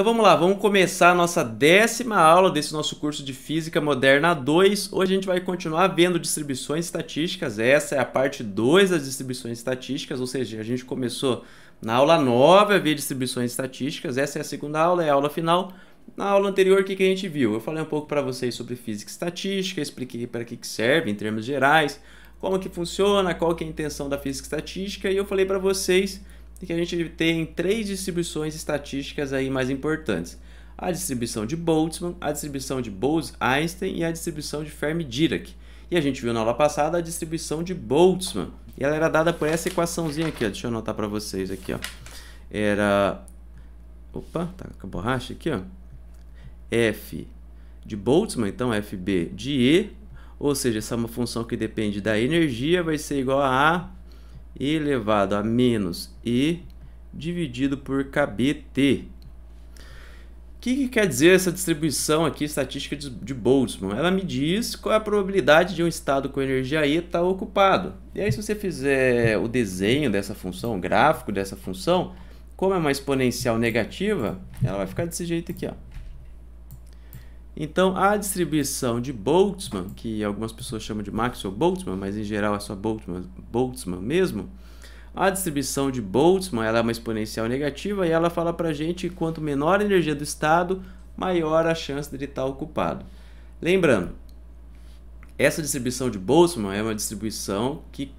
Então vamos lá, vamos começar a nossa décima aula desse nosso curso de Física Moderna 2. Hoje a gente vai continuar vendo distribuições estatísticas, essa é a parte 2 das distribuições estatísticas, ou seja, a gente começou na aula 9 a ver distribuições estatísticas, essa é a segunda aula, é a aula final. Na aula anterior, o que, que a gente viu? Eu falei um pouco para vocês sobre física estatística, expliquei para que, que serve em termos gerais, como que funciona, qual que é a intenção da física estatística, e eu falei para vocês e que a gente tem três distribuições estatísticas aí mais importantes. A distribuição de Boltzmann, a distribuição de Bose-Einstein e a distribuição de Fermi-Dirac. E a gente viu na aula passada a distribuição de Boltzmann. E ela era dada por essa equaçãozinha aqui, ó. deixa eu anotar para vocês aqui. Ó. Era... Opa, tá com a borracha aqui. Ó. F de Boltzmann, então FB de E, ou seja, essa é uma função que depende da energia, vai ser igual a A elevado a menos E dividido por KBT. O que, que, quer dizer essa distribuição aqui estatística de, de, Boltzmann? Ela me diz qual é a probabilidade de um estado com energia E estar tá ocupado. E aí, se você fizer o desenho dessa função, o gráfico dessa função, como é uma exponencial negativa, ela vai ficar desse jeito aqui, ó. Então, a distribuição de Boltzmann, que algumas pessoas chamam de Maxwell Boltzmann, mas em geral é só Boltzmann, Boltzmann mesmo, a distribuição de Boltzmann ela é uma exponencial negativa e ela fala para a gente que quanto menor a energia do estado, maior a chance dele estar tá ocupado. Lembrando, essa distribuição de Boltzmann é uma distribuição que,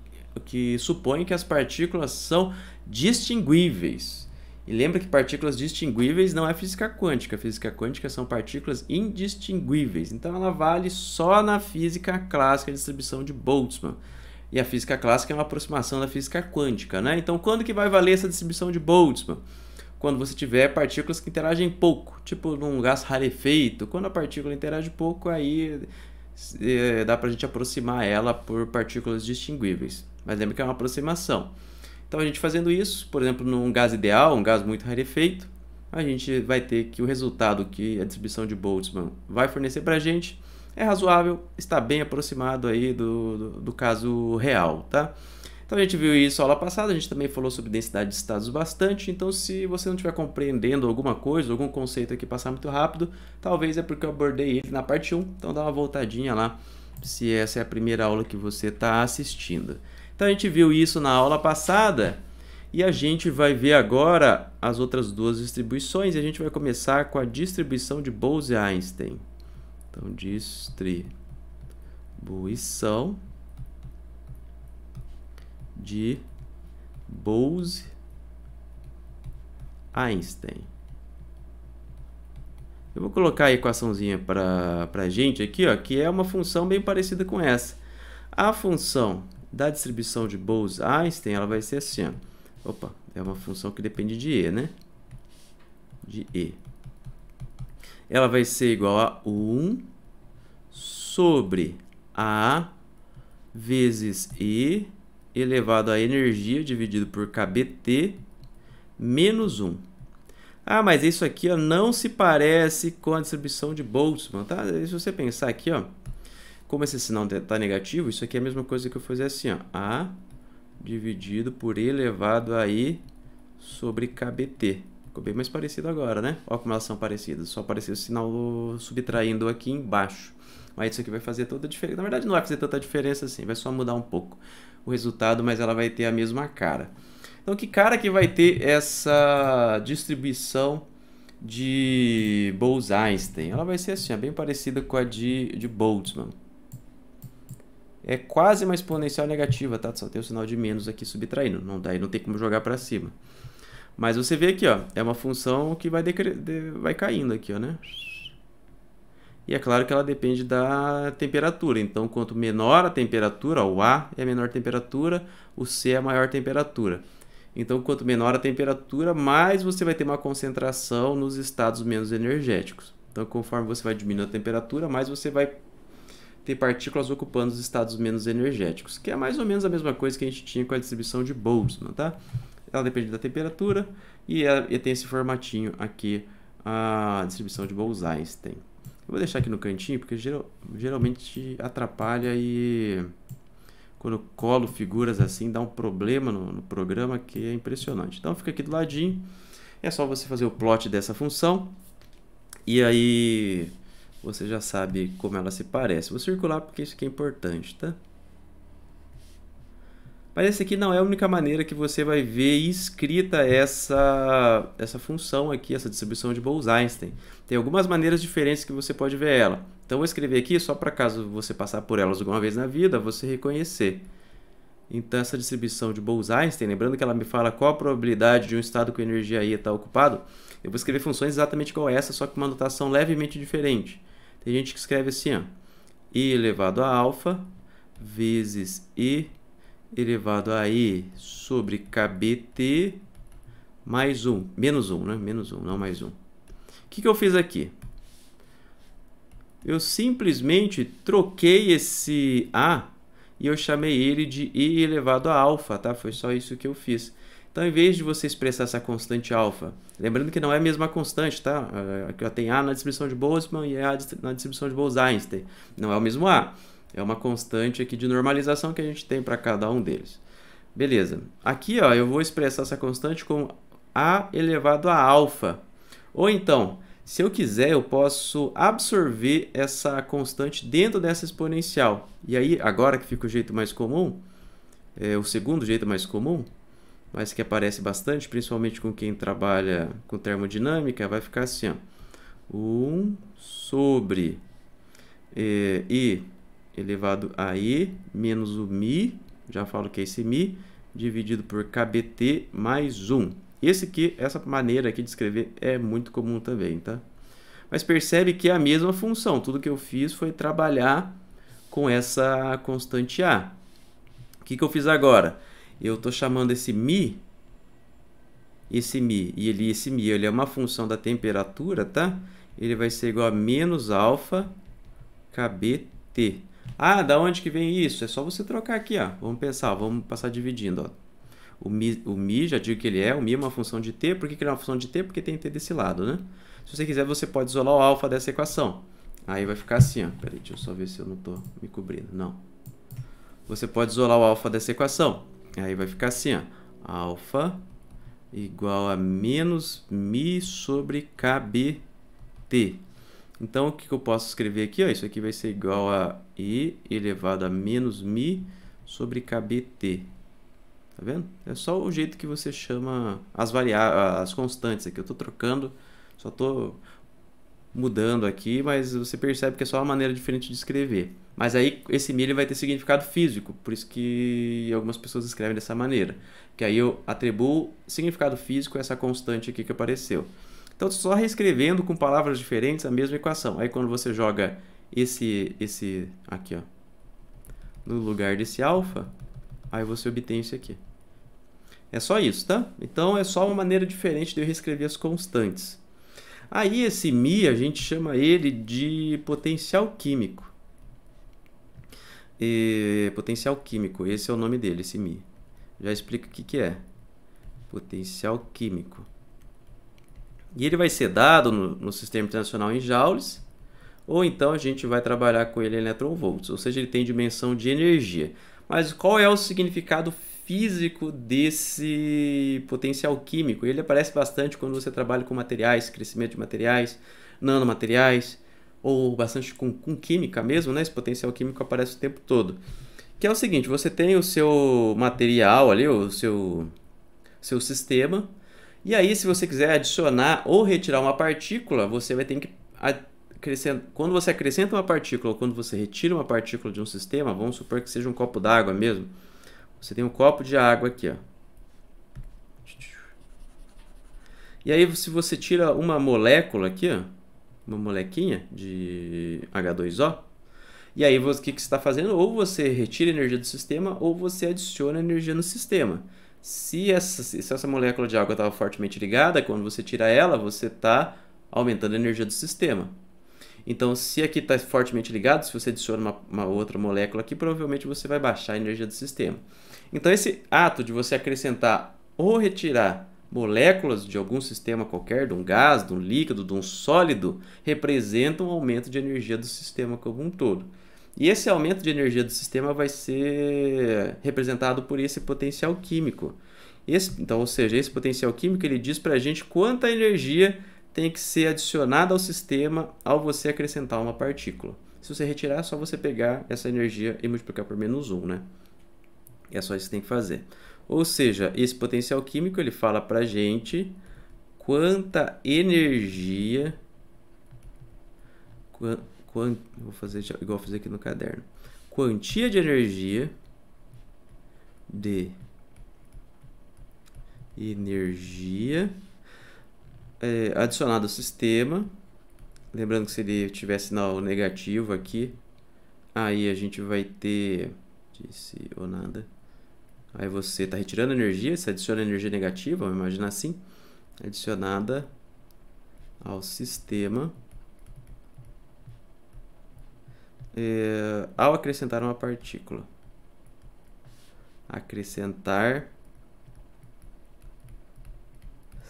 que supõe que as partículas são distinguíveis. E lembra que partículas distinguíveis não é física quântica. Física quântica são partículas indistinguíveis. Então ela vale só na física clássica, a distribuição de Boltzmann. E a física clássica é uma aproximação da física quântica, né? Então quando que vai valer essa distribuição de Boltzmann? Quando você tiver partículas que interagem pouco, tipo num gás rarefeito. Quando a partícula interage pouco, aí eh, dá para a gente aproximar ela por partículas distinguíveis. Mas lembra que é uma aproximação. Então a gente fazendo isso, por exemplo, num gás ideal, um gás muito rarefeito, a gente vai ter que o resultado que a distribuição de Boltzmann vai fornecer para a gente é razoável, está bem aproximado aí do, do, do, caso real, tá? Então a gente viu isso aula passada, a gente também falou sobre densidade de estados bastante, então se você não estiver compreendendo alguma coisa, algum conceito aqui passar muito rápido, talvez é porque eu abordei ele na parte 1, então dá uma voltadinha lá se essa é a primeira aula que você está assistindo. Então a gente viu isso na aula passada e a gente vai ver agora as outras duas distribuições e a gente vai começar com a distribuição de Bose-Einstein. Então distribuição de Bose-Einstein. Eu vou colocar a equaçãozinha para a gente aqui, ó, que é uma função bem parecida com essa. A função da distribuição de Bose-Einstein, ela vai ser assim, ó. Opa, é uma função que depende de E, né? De E. Ela vai ser igual a 1 sobre A vezes E elevado à energia dividido por KBT menos 1. Ah, mas isso aqui ó, não se parece com a distribuição de Boltzmann, tá? Se você pensar aqui, ó, como esse sinal está negativo, isso aqui é a mesma coisa que eu fazer assim, ó, A dividido por E elevado a I sobre KBT. Ficou bem mais parecido agora, né? Olha como elas são parecidas. Só apareceu o sinal subtraindo aqui embaixo. Mas isso aqui vai fazer toda a diferença. Na verdade, não vai fazer tanta diferença assim. Vai só mudar um pouco o resultado, mas ela vai ter a mesma cara. Então, que cara que vai ter essa distribuição de Bose-Einstein? Ela vai ser assim, é bem parecida com a de, de Boltzmann é quase uma exponencial negativa, tá? Só tem o sinal de menos aqui subtraindo, não, daí não tem como jogar para cima. Mas você vê aqui, ó, é uma função que vai, de... vai caindo aqui, ó, né? E é claro que ela depende da temperatura. Então, quanto menor a temperatura, o A é a menor temperatura, o C é a maior temperatura. Então, quanto menor a temperatura, mais você vai ter uma concentração nos estados menos energéticos. Então, conforme você vai diminuindo a temperatura, mais você vai tem partículas ocupando os estados menos energéticos, que é mais ou menos a mesma coisa que a gente tinha com a distribuição de Boltzmann, tá? Ela depende da temperatura e, é, e tem esse formatinho aqui, a distribuição de Bose-Einstein. Eu vou deixar aqui no cantinho, porque geral, geralmente atrapalha e quando eu colo figuras assim, dá um problema no, no programa que é impressionante. Então fica aqui do ladinho, é só você fazer o plot dessa função, e aí você já sabe como ela se parece. Vou circular porque isso aqui é importante, tá? Parece que não é a única maneira que você vai ver escrita essa, essa função aqui, essa distribuição de Bose-Einstein. Tem algumas maneiras diferentes que você pode ver ela. Então, vou escrever aqui só para caso você passar por elas alguma vez na vida, você reconhecer. Então, essa distribuição de Bose-Einstein, lembrando que ela me fala qual a probabilidade de um estado com energia I estar ocupado, eu vou escrever funções exatamente igual essa, só com uma notação levemente diferente. Tem gente que escreve assim, ó, i elevado a alfa vezes i elevado a i sobre kbt mais 1, menos 1, né? Menos 1, não mais 1. O que, que eu fiz aqui? Eu simplesmente troquei esse a e eu chamei ele de i elevado a alfa, tá? Foi só isso que eu fiz. Então, em vez de você expressar essa constante alfa, lembrando que não é a mesma constante, tá? Aqui é, eu tenho A na distribuição de Boltzmann e A na distribuição de bose einstein Não é o mesmo A. É uma constante aqui de normalização que a gente tem para cada um deles. Beleza. Aqui, ó, eu vou expressar essa constante como A elevado a alfa. Ou então, se eu quiser, eu posso absorver essa constante dentro dessa exponencial. E aí, agora que fica o jeito mais comum, é, o segundo jeito mais comum, mas que aparece bastante, principalmente com quem trabalha com termodinâmica, vai ficar assim, ó, 1 sobre é, I elevado a E menos o Mi, já falo que é esse Mi, dividido por KBT mais 1. Esse aqui, essa maneira aqui de escrever é muito comum também, tá? Mas percebe que é a mesma função, tudo que eu fiz foi trabalhar com essa constante A. O que, que eu fiz agora? eu estou chamando esse mi, esse mi, e ele, esse mi ele é uma função da temperatura, tá? Ele vai ser igual a menos alfa kBT. Ah, da onde que vem isso? É só você trocar aqui, ó. Vamos pensar, vamos passar dividindo, ó. O mi, o mi, já digo que ele é, o mi é uma função de t. Por que, que ele é uma função de t? Porque tem t desse lado, né? Se você quiser, você pode isolar o alfa dessa equação. Aí vai ficar assim, ó. Peraí, deixa eu só ver se eu não tô me cobrindo. Não. Você pode isolar o alfa dessa equação. Aí vai ficar assim, ó. Alfa igual a menos mi sobre kbt. Então, o que, eu posso escrever aqui? Ó, isso aqui vai ser igual a e elevado a menos mi sobre kbt. Tá vendo? É só o jeito que você chama as variáveis, as constantes aqui. Eu estou trocando, só estou mudando aqui, mas você percebe que é só uma maneira diferente de escrever. Mas aí esse mi vai ter significado físico, por isso que algumas pessoas escrevem dessa maneira. Que aí eu atribuo significado físico a essa constante aqui que apareceu. Então, só reescrevendo com palavras diferentes a mesma equação. Aí quando você joga esse, esse aqui, ó, no lugar desse alfa, aí você obtém isso aqui. É só isso, tá? Então é só uma maneira diferente de eu reescrever as constantes. Aí esse mi, a gente chama ele de potencial químico. E potencial químico, esse é o nome dele, esse Mi. Já explico o que, que é. Potencial químico. E ele vai ser dado no, no sistema internacional em joules, ou então a gente vai trabalhar com ele em eletronvolts, ou seja, ele tem dimensão de energia. Mas qual é o significado físico desse potencial químico? Ele aparece bastante quando você trabalha com materiais, crescimento de materiais, nanomateriais, ou bastante com, com química mesmo, né? Esse potencial químico aparece o tempo todo. Que é o seguinte, você tem o seu material ali, o seu, seu sistema, e aí se você quiser adicionar ou retirar uma partícula, você vai ter que Quando você acrescenta uma partícula ou quando você retira uma partícula de um sistema, vamos supor que seja um copo d'água mesmo, você tem um copo de água aqui, ó. E aí se você tira uma molécula aqui, ó, uma molequinha de H2O. E aí, o que, que você está fazendo? Ou você retira energia do sistema, ou você adiciona energia no sistema. Se essa, se essa molécula de água estava fortemente ligada, quando você tira ela, você está aumentando a energia do sistema. Então, se aqui está fortemente ligado, se você adiciona uma, uma, outra molécula aqui, provavelmente você vai baixar a energia do sistema. Então, esse ato de você acrescentar ou retirar Moléculas de algum sistema qualquer, de um gás, de um líquido, de um sólido, representam um aumento de energia do sistema como um todo. E esse aumento de energia do sistema vai ser representado por esse potencial químico. Esse, então, ou seja, esse potencial químico ele diz para a gente quanta energia tem que ser adicionada ao sistema ao você acrescentar uma partícula. Se você retirar, é só você pegar essa energia e multiplicar por menos 1, né? É só isso que tem que fazer. Ou seja, esse potencial químico ele fala para gente quanta energia, quant, quant, vou fazer igual fazer aqui no caderno, quantia de energia de energia é, adicionada ao sistema, lembrando que se ele tiver sinal negativo aqui, aí a gente vai ter, disse ou nada Aí você está retirando energia, você adiciona energia negativa, vamos imaginar assim, adicionada ao sistema. É, ao acrescentar uma partícula. Acrescentar.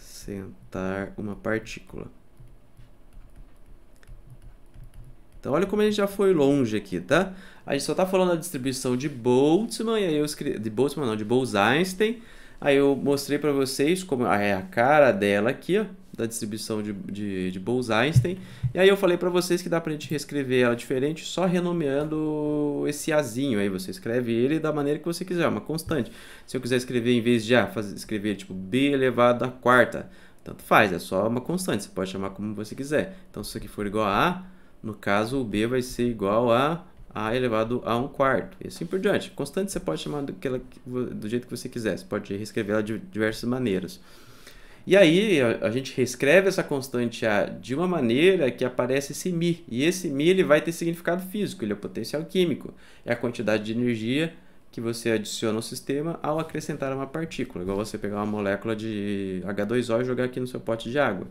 Sentar uma partícula. Então, olha como ele já foi longe aqui, tá? A gente só tá falando da distribuição de Boltzmann, e aí eu escrevi. De Boltzmann não, de Bose-Einstein. Aí eu mostrei para vocês como é a cara dela aqui, ó, da distribuição de, de, de Bose-Einstein. E aí eu falei para vocês que dá para a gente reescrever ela diferente só renomeando esse azinho. Aí você escreve ele da maneira que você quiser, é uma constante. Se eu quiser escrever em vez de A, ah, fazer, escrever tipo B elevado à quarta, tanto faz, é só uma constante. Você pode chamar como você quiser. Então se isso aqui for igual a A, no caso o B vai ser igual a a elevado a um quarto, e assim por diante. Constante você pode chamar do, do jeito que você quiser, você pode reescrever ela de diversas maneiras. E aí a, a gente reescreve essa constante A de uma maneira que aparece esse Mi, e esse Mi ele vai ter significado físico, ele é o potencial químico, é a quantidade de energia que você adiciona ao sistema ao acrescentar uma partícula, igual você pegar uma molécula de H2O e jogar aqui no seu pote de água.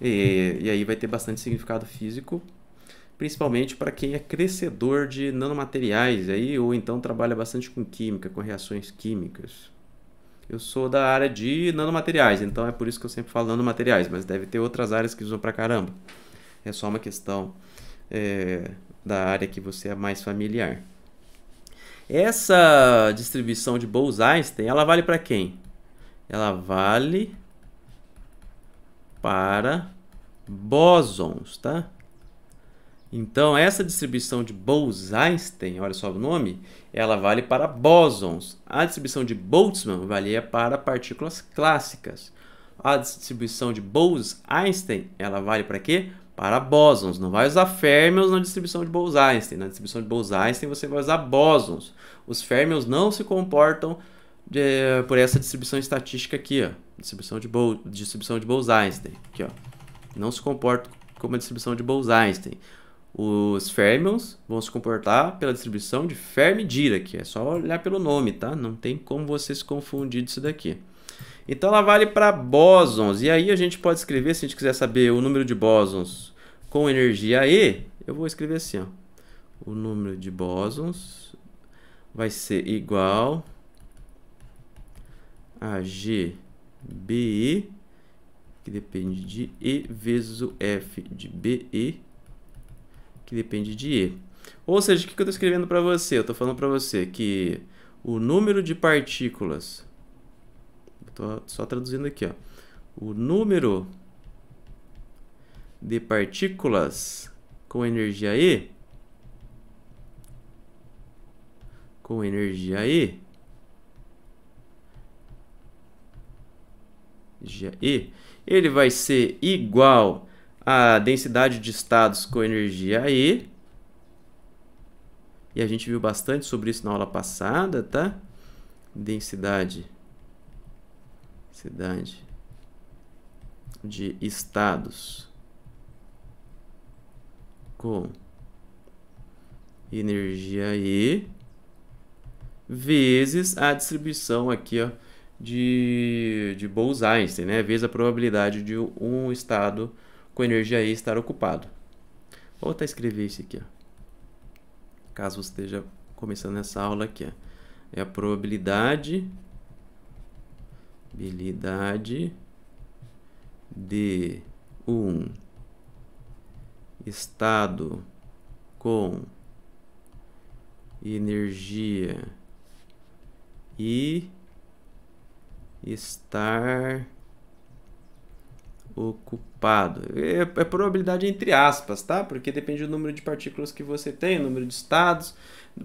E, e aí vai ter bastante significado físico principalmente para quem é crescedor de nanomateriais aí, ou então trabalha bastante com química, com reações químicas. Eu sou da área de nanomateriais, então é por isso que eu sempre falo nanomateriais, mas deve ter outras áreas que usam pra caramba. É só uma questão é, da área que você é mais familiar. Essa distribuição de Bose-Einstein, ela vale para quem? Ela vale para bósons, tá? Então, essa distribuição de Bose-Einstein, olha só o nome, ela vale para bósons. A distribuição de Boltzmann valia para partículas clássicas. A distribuição de Bose-Einstein, ela vale para quê? Para bósons. Não vai usar férmions na distribuição de Bose-Einstein. Na distribuição de Bose-Einstein, você vai usar bósons. Os férmions não se comportam de, eh, por essa distribuição estatística aqui, ó. Distribuição de, Bo, distribuição de Bose-Einstein. Aqui, ó. Não se comportam como a distribuição de Bose-Einstein. Os férmions vão se comportar pela distribuição de Fermi-Dirac. É só olhar pelo nome, tá? Não tem como você se confundir disso daqui. Então ela vale para bósons. E aí a gente pode escrever, se a gente quiser saber o número de bósons com energia E, eu vou escrever assim, ó. O número de bósons vai ser igual a GBE, que depende de E vezes o F de BE que depende de E. Ou seja, o que eu estou escrevendo para você? Eu estou falando para você que o número de partículas... Estou só traduzindo aqui. Ó, o número de partículas com energia E... Com energia E... E, ele vai ser igual a densidade de estados com energia E. E a gente viu bastante sobre isso na aula passada, tá? Densidade, densidade de estados com energia E vezes a distribuição aqui ó, de, de Bose-Einstein, né? vezes a probabilidade de um estado com energia E estar ocupado. Vou até escrever isso aqui, ó. Caso você esteja começando essa aula aqui, ó. É a probabilidade de um estado com energia e estar ocupado ocupado. É, é probabilidade entre aspas, tá? Porque depende do número de partículas que você tem, número de estados.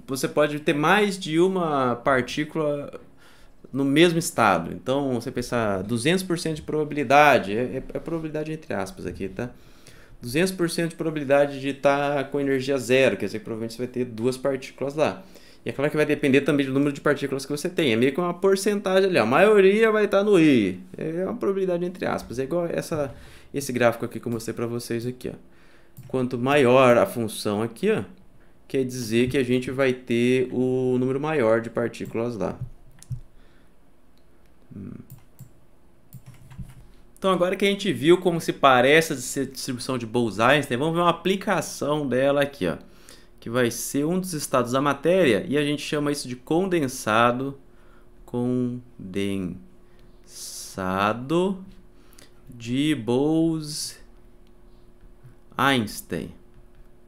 Você pode ter mais de uma partícula no mesmo estado. Então, você pensar 200% de probabilidade, é, é, é, probabilidade entre aspas aqui, tá? 200% de probabilidade de estar tá com energia zero, quer dizer que provavelmente você vai ter duas partículas lá. E é claro que vai depender também do número de partículas que você tem. É meio que uma porcentagem ali. A maioria vai estar tá no I. É uma probabilidade entre aspas. É igual essa esse gráfico aqui que eu mostrei para vocês aqui, ó. Quanto maior a função aqui, ó, quer dizer que a gente vai ter o número maior de partículas lá. Então agora que a gente viu como se parece essa distribuição de Bose-Einstein, vamos ver uma aplicação dela aqui, ó, que vai ser um dos estados da matéria e a gente chama isso de condensado condensado de Bose Einstein.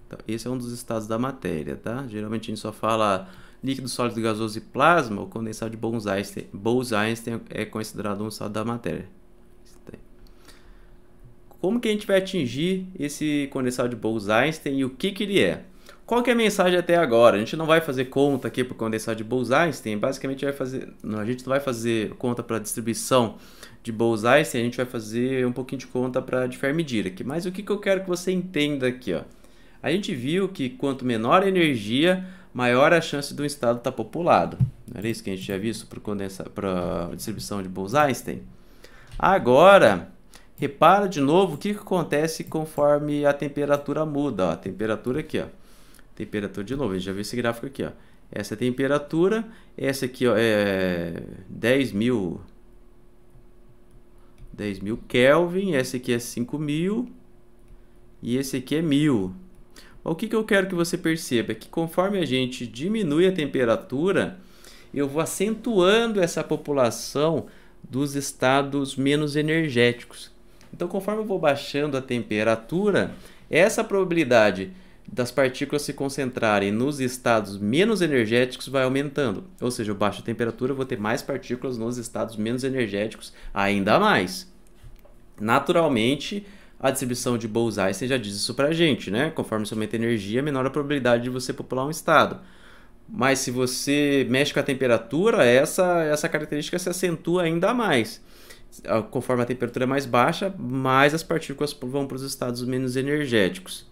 Então, esse é um dos estados da matéria, tá? Geralmente a gente só fala líquido, sólido, gasoso e plasma. O condensado de Bose-Einstein Bose -Einstein é considerado um estado da matéria. Como que a gente vai atingir esse condensado de Bose-Einstein e o que, que ele é? Qual que é a mensagem até agora? A gente não vai fazer conta aqui para o condensado de Bose-Einstein, basicamente vai fazer, não, a gente não vai fazer conta para distribuição de Bose-Einstein, a gente vai fazer um pouquinho de conta para de Fermi-Dirac. Mas o que, que eu quero que você entenda aqui, ó? A gente viu que quanto menor a energia, maior a chance de um estado estar tá populado. Não era isso que a gente tinha visto para a distribuição de Bose-Einstein? Agora, repara de novo o que, que acontece conforme a temperatura muda. Ó, a temperatura aqui, ó temperatura de novo, a gente já viu esse gráfico aqui, ó. Essa é a temperatura, essa aqui ó, é 10 mil, 10 mil Kelvin, essa aqui é 5 mil e esse aqui é mil. O que, que eu quero que você perceba é que conforme a gente diminui a temperatura, eu vou acentuando essa população dos estados menos energéticos. Então, conforme eu vou baixando a temperatura, essa probabilidade das partículas se concentrarem nos estados menos energéticos vai aumentando. Ou seja, baixa temperatura, vou ter mais partículas nos estados menos energéticos, ainda mais. Naturalmente, a distribuição de Bose-Einstein já diz isso pra gente, né? Conforme você aumenta a energia, menor a probabilidade de você popular um estado. Mas se você mexe com a temperatura, essa, essa característica se acentua ainda mais ah, conforme a temperatura é mais baixa, mais as partículas vão para os estados menos energéticos.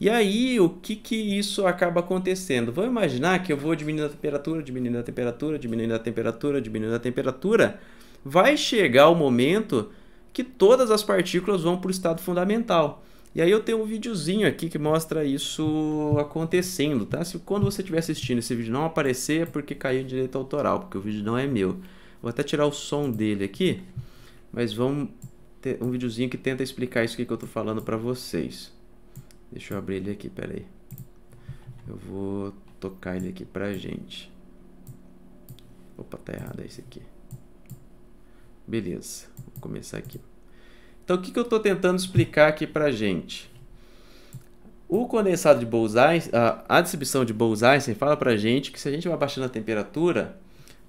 E aí, o que que isso acaba acontecendo? Vamos imaginar que eu vou diminuindo a temperatura, diminuindo a temperatura, diminuindo a temperatura, diminuindo a temperatura. Vai chegar o momento que todas as partículas vão para o estado fundamental. E aí eu tenho um videozinho aqui que mostra isso acontecendo, tá? Se quando você estiver assistindo esse vídeo não aparecer, é porque caiu direito autoral, porque o vídeo não é meu. Vou até tirar o som dele aqui, mas vamos ter um videozinho que tenta explicar isso que eu estou falando para vocês. Deixa eu abrir ele aqui, pera aí. Eu vou tocar ele aqui pra gente. Opa, tá errado esse aqui. Beleza, vou começar aqui. Então, o que, que eu estou tentando explicar aqui pra gente? O condensado de bose a, distribuição de Bose-Einstein fala pra gente que se a gente vai baixando a temperatura,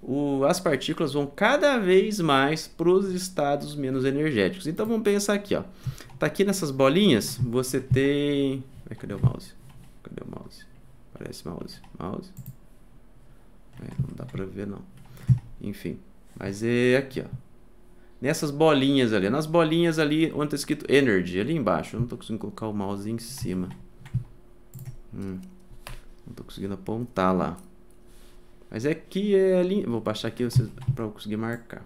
o, as partículas vão cada vez mais para os estados menos energéticos. Então vamos pensar aqui, ó. Tá aqui nessas bolinhas, você tem. Ai, cadê o mouse? Cadê o mouse? Parece mouse. Mouse. É, não dá para ver não. Enfim, mas é aqui, ó. Nessas bolinhas ali, nas bolinhas ali onde está escrito energy, ali embaixo. Eu não estou conseguindo colocar o mouse em cima. Hum. Não estou conseguindo apontar lá. Mas é que é a linha... Vou baixar aqui para eu conseguir marcar.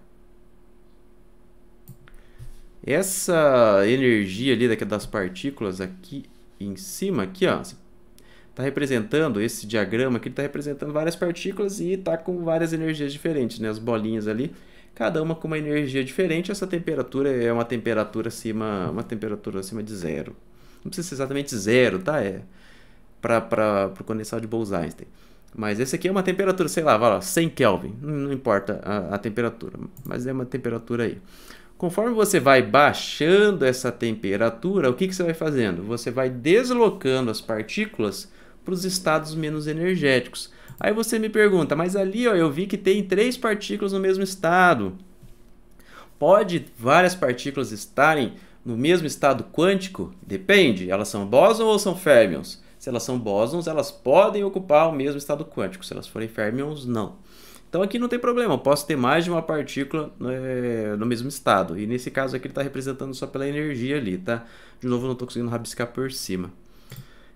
Essa energia ali das partículas aqui em cima, aqui, ó, está representando esse diagrama que está representando várias partículas e está com várias energias diferentes, né? As bolinhas ali, cada uma com uma energia diferente. Essa temperatura é uma temperatura acima, uma temperatura acima de zero. Não precisa ser exatamente zero, tá? É para o condensado de Bose-Einstein. Mas esse aqui é uma temperatura, sei lá, vai lá, 100 Kelvin, não importa a, a temperatura, mas é uma temperatura aí. Conforme você vai baixando essa temperatura, o que, que você vai fazendo? Você vai deslocando as partículas para os estados menos energéticos. Aí você me pergunta, mas ali ó, eu vi que tem três partículas no mesmo estado. Pode várias partículas estarem no mesmo estado quântico? Depende, elas são bósons ou são férmions? Se elas são bósons, elas podem ocupar o mesmo estado quântico. Se elas forem férmions, não. Então aqui não tem problema, eu posso ter mais de uma partícula é, no mesmo estado. E nesse caso aqui ele está representando só pela energia ali, tá? De novo, não estou conseguindo rabiscar por cima.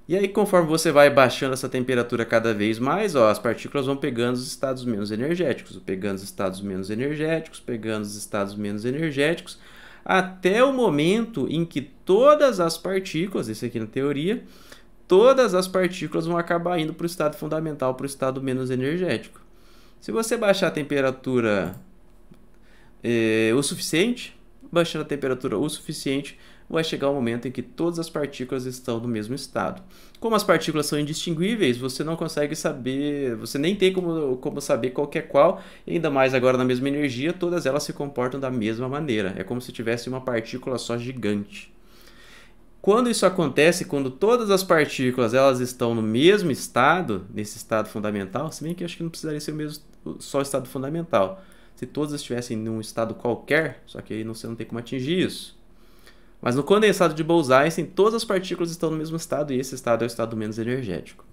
E aí, conforme você vai baixando essa temperatura cada vez mais, ó, as partículas vão pegando os estados menos energéticos, pegando os estados menos energéticos, pegando os estados menos energéticos, até o momento em que todas as partículas, isso aqui na teoria, todas as partículas vão acabar indo para o estado fundamental, para o estado menos energético. Se você baixar a temperatura eh, o suficiente, baixando a temperatura o suficiente, vai chegar o um momento em que todas as partículas estão no mesmo estado. Como as partículas são indistinguíveis, você não consegue saber, você nem tem como, como saber qual é qual, ainda mais agora na mesma energia, todas elas se comportam da mesma maneira. É como se tivesse uma partícula só gigante. Quando isso acontece, quando todas as partículas elas estão no mesmo estado, nesse estado fundamental, se bem que acho que não precisaria ser o mesmo, só o estado fundamental. Se todas estivessem num estado qualquer, só que aí não, você não tem como atingir isso. Mas no condensado de Bose-Einstein, todas as partículas estão no mesmo estado e esse estado é o estado menos energético.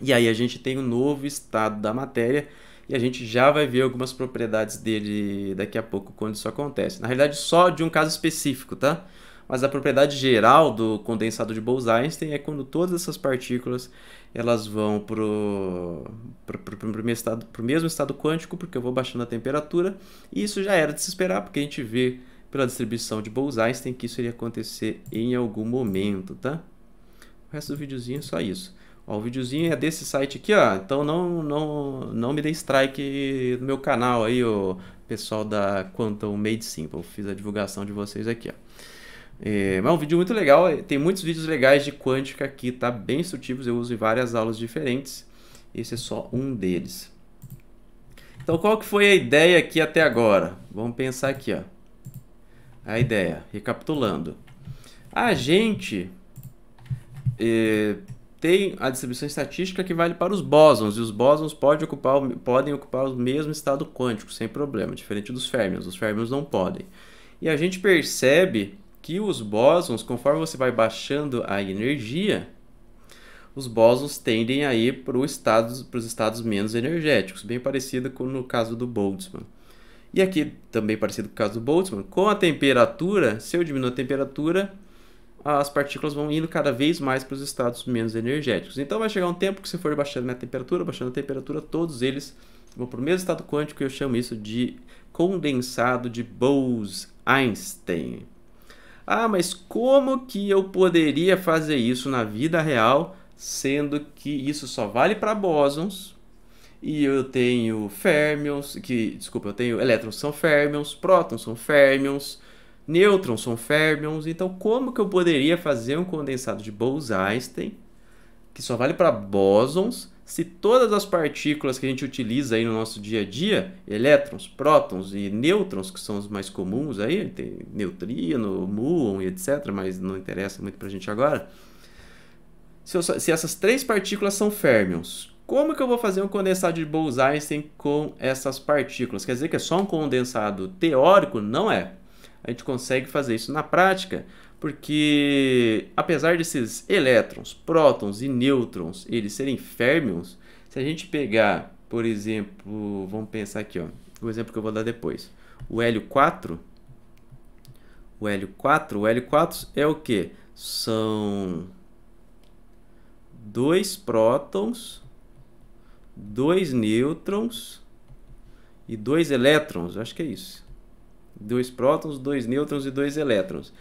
E aí a gente tem um novo estado da matéria e a gente já vai ver algumas propriedades dele daqui a pouco quando isso acontece. Na realidade, só de um caso específico, tá? mas a propriedade geral do condensado de Bose-Einstein é quando todas essas partículas elas vão para o mesmo estado quântico, porque eu vou baixando a temperatura, e isso já era de se esperar, porque a gente vê pela distribuição de Bose-Einstein que isso iria acontecer em algum momento, tá? O resto do videozinho é só isso. Ó, o videozinho é desse site aqui, ó. Então não, não, não me dê strike no meu canal aí, o pessoal da Quantum Made Simple. Fiz a divulgação de vocês aqui, ó. É, mas é um vídeo muito legal, é, tem muitos vídeos legais de quântica aqui, tá? Bem instrutivos, eu uso em várias aulas diferentes. Esse é só um deles. Então, qual que foi a ideia aqui até agora? Vamos pensar aqui, ó. A ideia, recapitulando. A gente é, tem a distribuição estatística que vale para os bósons, e os bósons pode ocupar, podem ocupar o mesmo estado quântico, sem problema, diferente dos férmions. Os férmions não podem. E a gente percebe que os bósons, conforme você vai baixando a energia, os bósons tendem a ir para os estados, estados menos energéticos, bem parecido com no caso do Boltzmann. E aqui, também parecido com o caso do Boltzmann, com a temperatura, se eu diminuir a temperatura, as partículas vão indo cada vez mais para os estados menos energéticos. Então vai chegar um tempo que se for baixando minha temperatura, baixando a temperatura, todos eles vão para o mesmo estado quântico e eu chamo isso de condensado de Bose-Einstein. Ah, mas como que eu poderia fazer isso na vida real, sendo que isso só vale para bósons? E eu tenho férmions, que, desculpa, eu tenho elétrons são férmions, prótons são férmions, nêutrons são férmions. Então, como que eu poderia fazer um condensado de Bose-Einstein, que só vale para bósons, se todas as partículas que a gente utiliza aí no nosso dia a dia, elétrons, prótons e nêutrons, que são os mais comuns aí, tem neutrino, muon e etc, mas não interessa muito para a gente agora. Se, eu, se, essas três partículas são férmions, como que eu vou fazer um condensado de Bose-Einstein com essas partículas? Quer dizer que é só um condensado teórico? Não é. A gente consegue fazer isso na prática porque apesar desses elétrons, prótons e nêutrons eles serem férmions, se a gente pegar, por exemplo, vamos pensar aqui, ó, o exemplo que eu vou dar depois, o hélio 4, o hélio 4, o hélio 4 é o que? São dois prótons, dois nêutrons e dois elétrons, acho que é isso. Dois prótons, dois nêutrons e dois elétrons.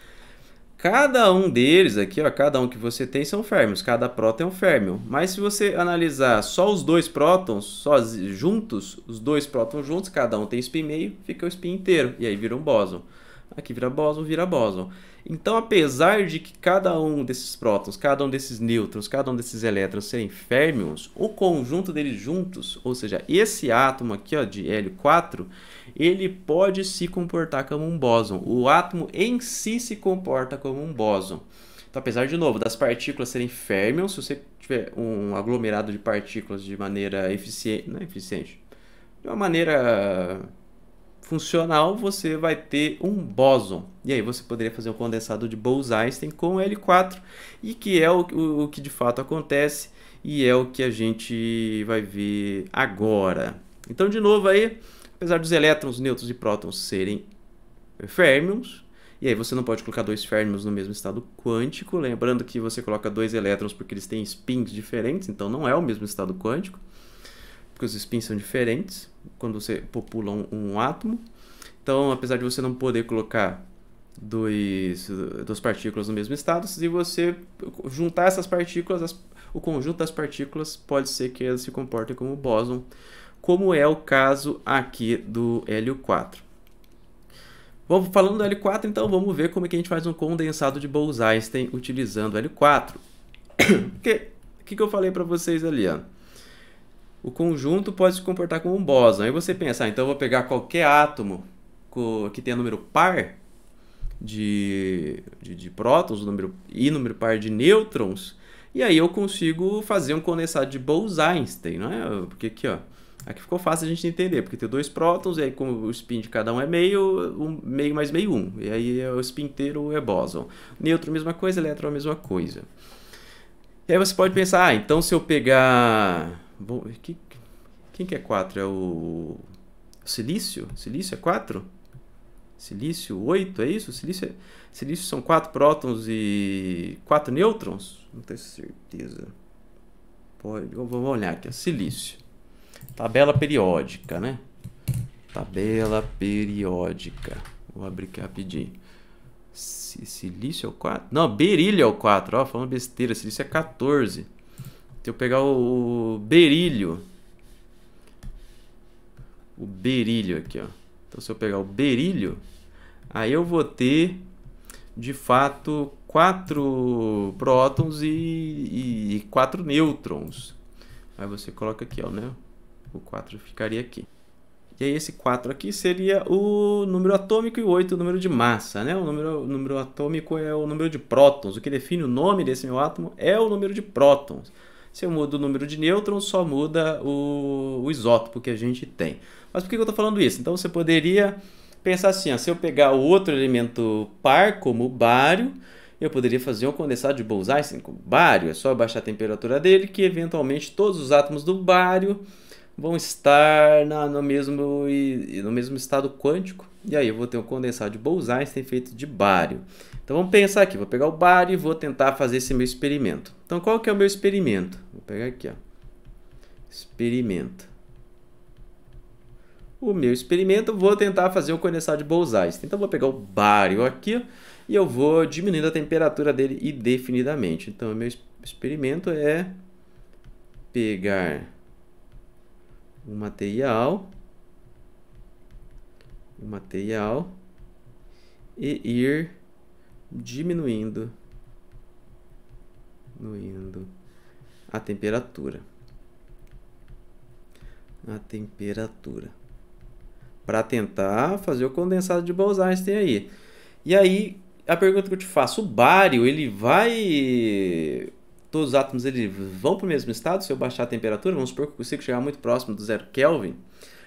Cada um deles aqui, ó, cada um que você tem são férmions, cada próton é um férmion. Mas se você analisar só os dois prótons só juntos, os dois prótons juntos, cada um tem spin meio, fica o spin inteiro, e aí vira um bóson. Aqui vira bóson, vira bóson. Então, apesar de que cada um desses prótons, cada um desses nêutrons, cada um desses elétrons serem férmions, o conjunto deles juntos, ou seja, esse átomo aqui ó, de Hélio 4, ele pode se comportar como um bóson. O átomo em si se comporta como um bóson. Então, apesar de novo das partículas serem férmions, se você tiver um aglomerado de partículas de maneira eficiente, não é eficiente, de uma maneira funcional, você vai ter um bóson. E aí você poderia fazer um condensado de Bose-Einstein com L4, e que é o, o, o que de fato acontece e é o que a gente vai ver agora. Então, de novo aí, Apesar dos elétrons, nêutrons e prótons serem férmions, e aí você não pode colocar dois férmions no mesmo estado quântico, lembrando que você coloca dois elétrons porque eles têm spins diferentes, então não é o mesmo estado quântico, porque os spins são diferentes quando você popula um, um átomo. Então, apesar de você não poder colocar dois, duas partículas no mesmo estado, se você juntar essas partículas, as, o conjunto das partículas pode ser que elas se comportem como bóson como é o caso aqui do Hélio 4. Vamos falando do L4, então vamos ver como é que a gente faz um condensado de Bose-Einstein utilizando L4. O que, que, que, eu falei para vocês ali? Ó? O conjunto pode se comportar como um bóson. Aí você pensa, ah, então eu vou pegar qualquer átomo que tenha número par de, de, de prótons número, e número par de nêutrons, e aí eu consigo fazer um condensado de Bose-Einstein, não é? Porque aqui, ó, Aqui é ficou fácil a gente entender, porque tem dois prótons, e aí como o spin de cada um é meio, um meio mais meio um. E aí é o spin inteiro é bóson. Neutro, mesma coisa, elétron, mesma coisa. E aí você pode pensar, ah, então se eu pegar... Bom, que... Quem que é 4? É o... o silício? Silício é 4? Silício 8, é isso? Silício, é... silício são 4 prótons e 4 nêutrons? Não tenho certeza. Pode... Vamos olhar aqui, silício. Tabela periódica, né? Tabela periódica. Vou abrir aqui rapidinho. Silício é o 4? Não, berílio é o 4. Ó, falando besteira, silício é 14. Se eu pegar o, berílio. O berílio aqui, ó. Então, se eu pegar o berílio, aí eu vou ter, de fato, quatro prótons e, 4 e quatro nêutrons. Aí você coloca aqui, ó, né? O 4 ficaria aqui. E aí esse 4 aqui seria o número atômico e o 8 o número de massa, né? O número, o número atômico é o número de prótons. O que define o nome desse meu átomo é o número de prótons. Se eu mudo o número de nêutrons, só muda o, o isótopo que a gente tem. Mas por que eu estou falando isso? Então você poderia pensar assim, ó, se eu pegar o outro elemento par, como o bário, eu poderia fazer um condensado de Bose-Einstein assim, com bário. É só baixar a temperatura dele que eventualmente todos os átomos do bário vão estar na, no, mesmo, e, no mesmo estado quântico. E aí eu vou ter um condensado de Bose-Einstein feito de bário. Então vamos pensar aqui, vou pegar o bário e vou tentar fazer esse meu experimento. Então qual que é o meu experimento? Vou pegar aqui, ó. Experimento. O meu experimento, vou tentar fazer um condensado de Bose-Einstein. Então vou pegar o bário aqui e eu vou diminuindo a temperatura dele indefinidamente. Então o meu experimento é pegar o material, o material e ir diminuindo, diminuindo a temperatura. A temperatura. Para tentar fazer o condensado de Bose-Einstein aí. E aí, a pergunta que eu te faço, o bário, ele vai todos os átomos eles vão para o mesmo estado se eu baixar a temperatura? Vamos supor que eu consigo chegar muito próximo do zero Kelvin.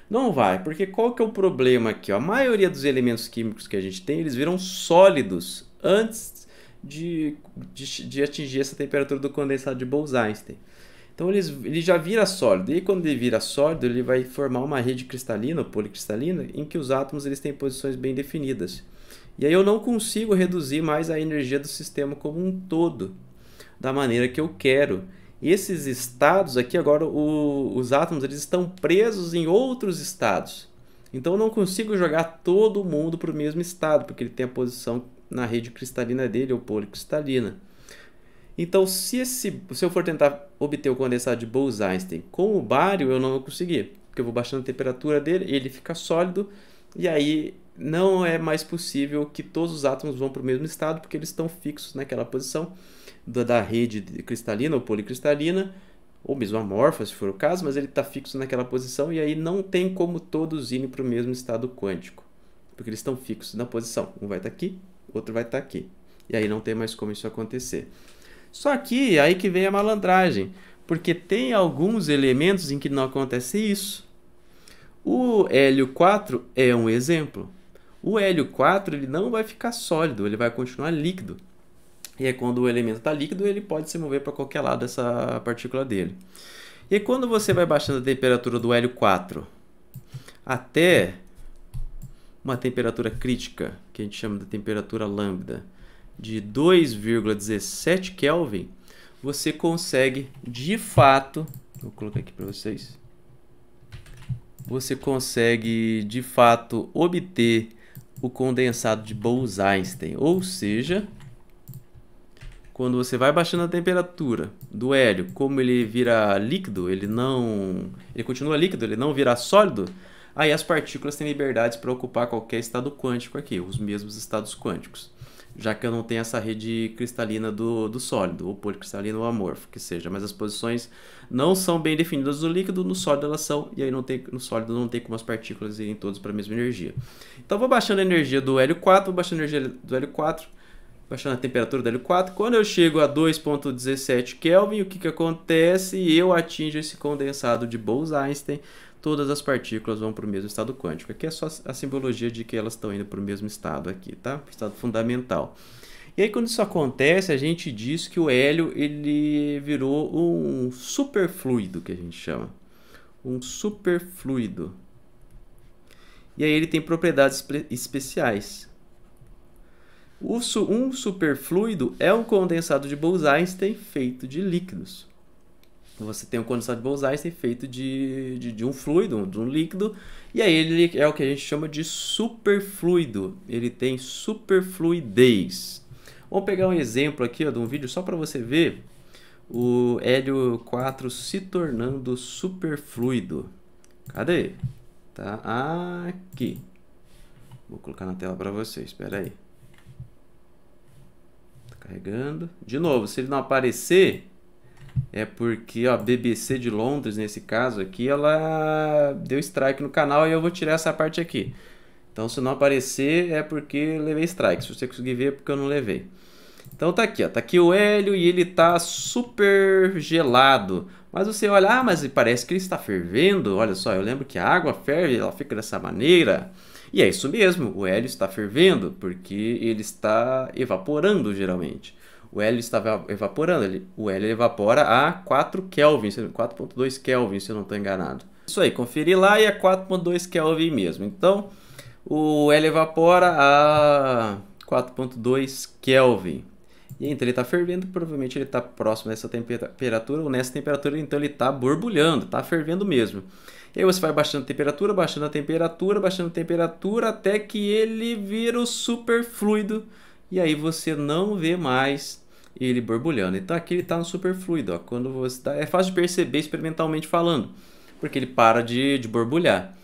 Não vai, porque qual que é o problema aqui? Ó? A maioria dos elementos químicos que a gente tem, eles viram sólidos antes de, de, de atingir essa temperatura do condensado de Bose-Einstein. Então eles, ele já vira sólido, e quando ele vira sólido, ele vai formar uma rede cristalina, ou policristalina, em que os átomos eles têm posições bem definidas. E aí eu não consigo reduzir mais a energia do sistema como um todo da maneira que eu quero. E esses estados aqui, agora o, os átomos eles estão presos em outros estados. Então eu não consigo jogar todo mundo para o mesmo estado, porque ele tem a posição na rede cristalina dele, ou policristalina. Então, se, esse, se eu for tentar obter o condensado de Bose-Einstein com o bário, eu não vou conseguir, porque eu vou baixando a temperatura dele, ele fica sólido, e aí não é mais possível que todos os átomos vão para o mesmo estado, porque eles estão fixos naquela posição da, da rede cristalina ou policristalina, ou mesmo amorfa, se for o caso, mas ele está fixo naquela posição e aí não tem como todos irem para o mesmo estado quântico, porque eles estão fixos na posição. Um vai estar tá aqui, outro vai estar tá aqui. E aí não tem mais como isso acontecer. Só que aí que vem a malandragem, porque tem alguns elementos em que não acontece isso. O hélio 4 é um exemplo. O hélio 4 ele não vai ficar sólido, ele vai continuar líquido. E aí, quando o elemento está líquido, ele pode se mover para qualquer lado dessa partícula dele. E quando você vai baixando a temperatura do hélio 4 até uma temperatura crítica, que a gente chama de temperatura lambda, de 2,17 Kelvin, você consegue de fato, vou colocar aqui para vocês, você consegue de fato obter o condensado de Bose-Einstein, ou seja, quando você vai baixando a temperatura do hélio, como ele vira líquido, ele não, ele continua líquido, ele não vira sólido, aí as partículas têm liberdade para ocupar qualquer estado quântico aqui, os mesmos estados quânticos, já que eu não tenho essa rede cristalina do, do sólido, ou policristalina ou amorfo, que seja, mas as posições não são bem definidas no líquido, no sólido elas são, e aí não tem, no sólido não tem como as partículas irem todas para a mesma energia. Então vou baixando a energia do hélio 4, vou baixando a energia do hélio 4, baixando a temperatura do L4. Quando eu chego a 2.17 Kelvin, o que, que acontece? Eu atingo esse condensado de Bose-Einstein. Todas as partículas vão para o mesmo estado quântico. Aqui é só a simbologia de que elas estão indo para o mesmo estado aqui, tá? Estado fundamental. E aí, quando isso acontece, a gente diz que o hélio ele virou um superfluido, que a gente chama. Um superfluido. E aí ele tem propriedades especiais um superfluido é um condensado de Bose-Einstein feito de líquidos. Você tem um condensado de Bose-Einstein feito de, de, de, um fluido, de um líquido, e aí ele é o que a gente chama de superfluido. Ele tem superfluidez. Vamos pegar um exemplo aqui ó, de um vídeo só para você ver o hélio 4 se tornando superfluido. Cadê? Tá aqui. Vou colocar na tela para vocês, espera aí. Carregando. De novo, se ele não aparecer, é porque ó, a BBC de Londres, nesse caso aqui, ela deu strike no canal e eu vou tirar essa parte aqui. Então, se não aparecer, é porque levei strike. Se você conseguir ver, é porque eu não levei. Então tá aqui, ó. Tá aqui o hélio e ele tá super gelado. Mas você olha, ah, mas parece que ele está fervendo. Olha só, eu lembro que a água ferve, ela fica dessa maneira. E é isso mesmo, o hélio está fervendo, porque ele está evaporando geralmente. O hélio está evaporando, ele, o hélio evapora a 4 Kelvin, 4.2 Kelvin, se eu não estou enganado. Isso aí, conferi lá e é 4.2 Kelvin mesmo. Então, o hélio evapora a 4.2 Kelvin. E então ele está fervendo, provavelmente ele está próximo dessa temperatura ou nessa temperatura, então ele está borbulhando, está fervendo mesmo. E aí você vai baixando a temperatura, baixando a temperatura, baixando a temperatura até que ele vira o superfluido e aí você não vê mais ele borbulhando. Então aqui ele está no superfluido, ó. Quando você tá... é fácil de perceber experimentalmente falando, porque ele para de, de borbulhar.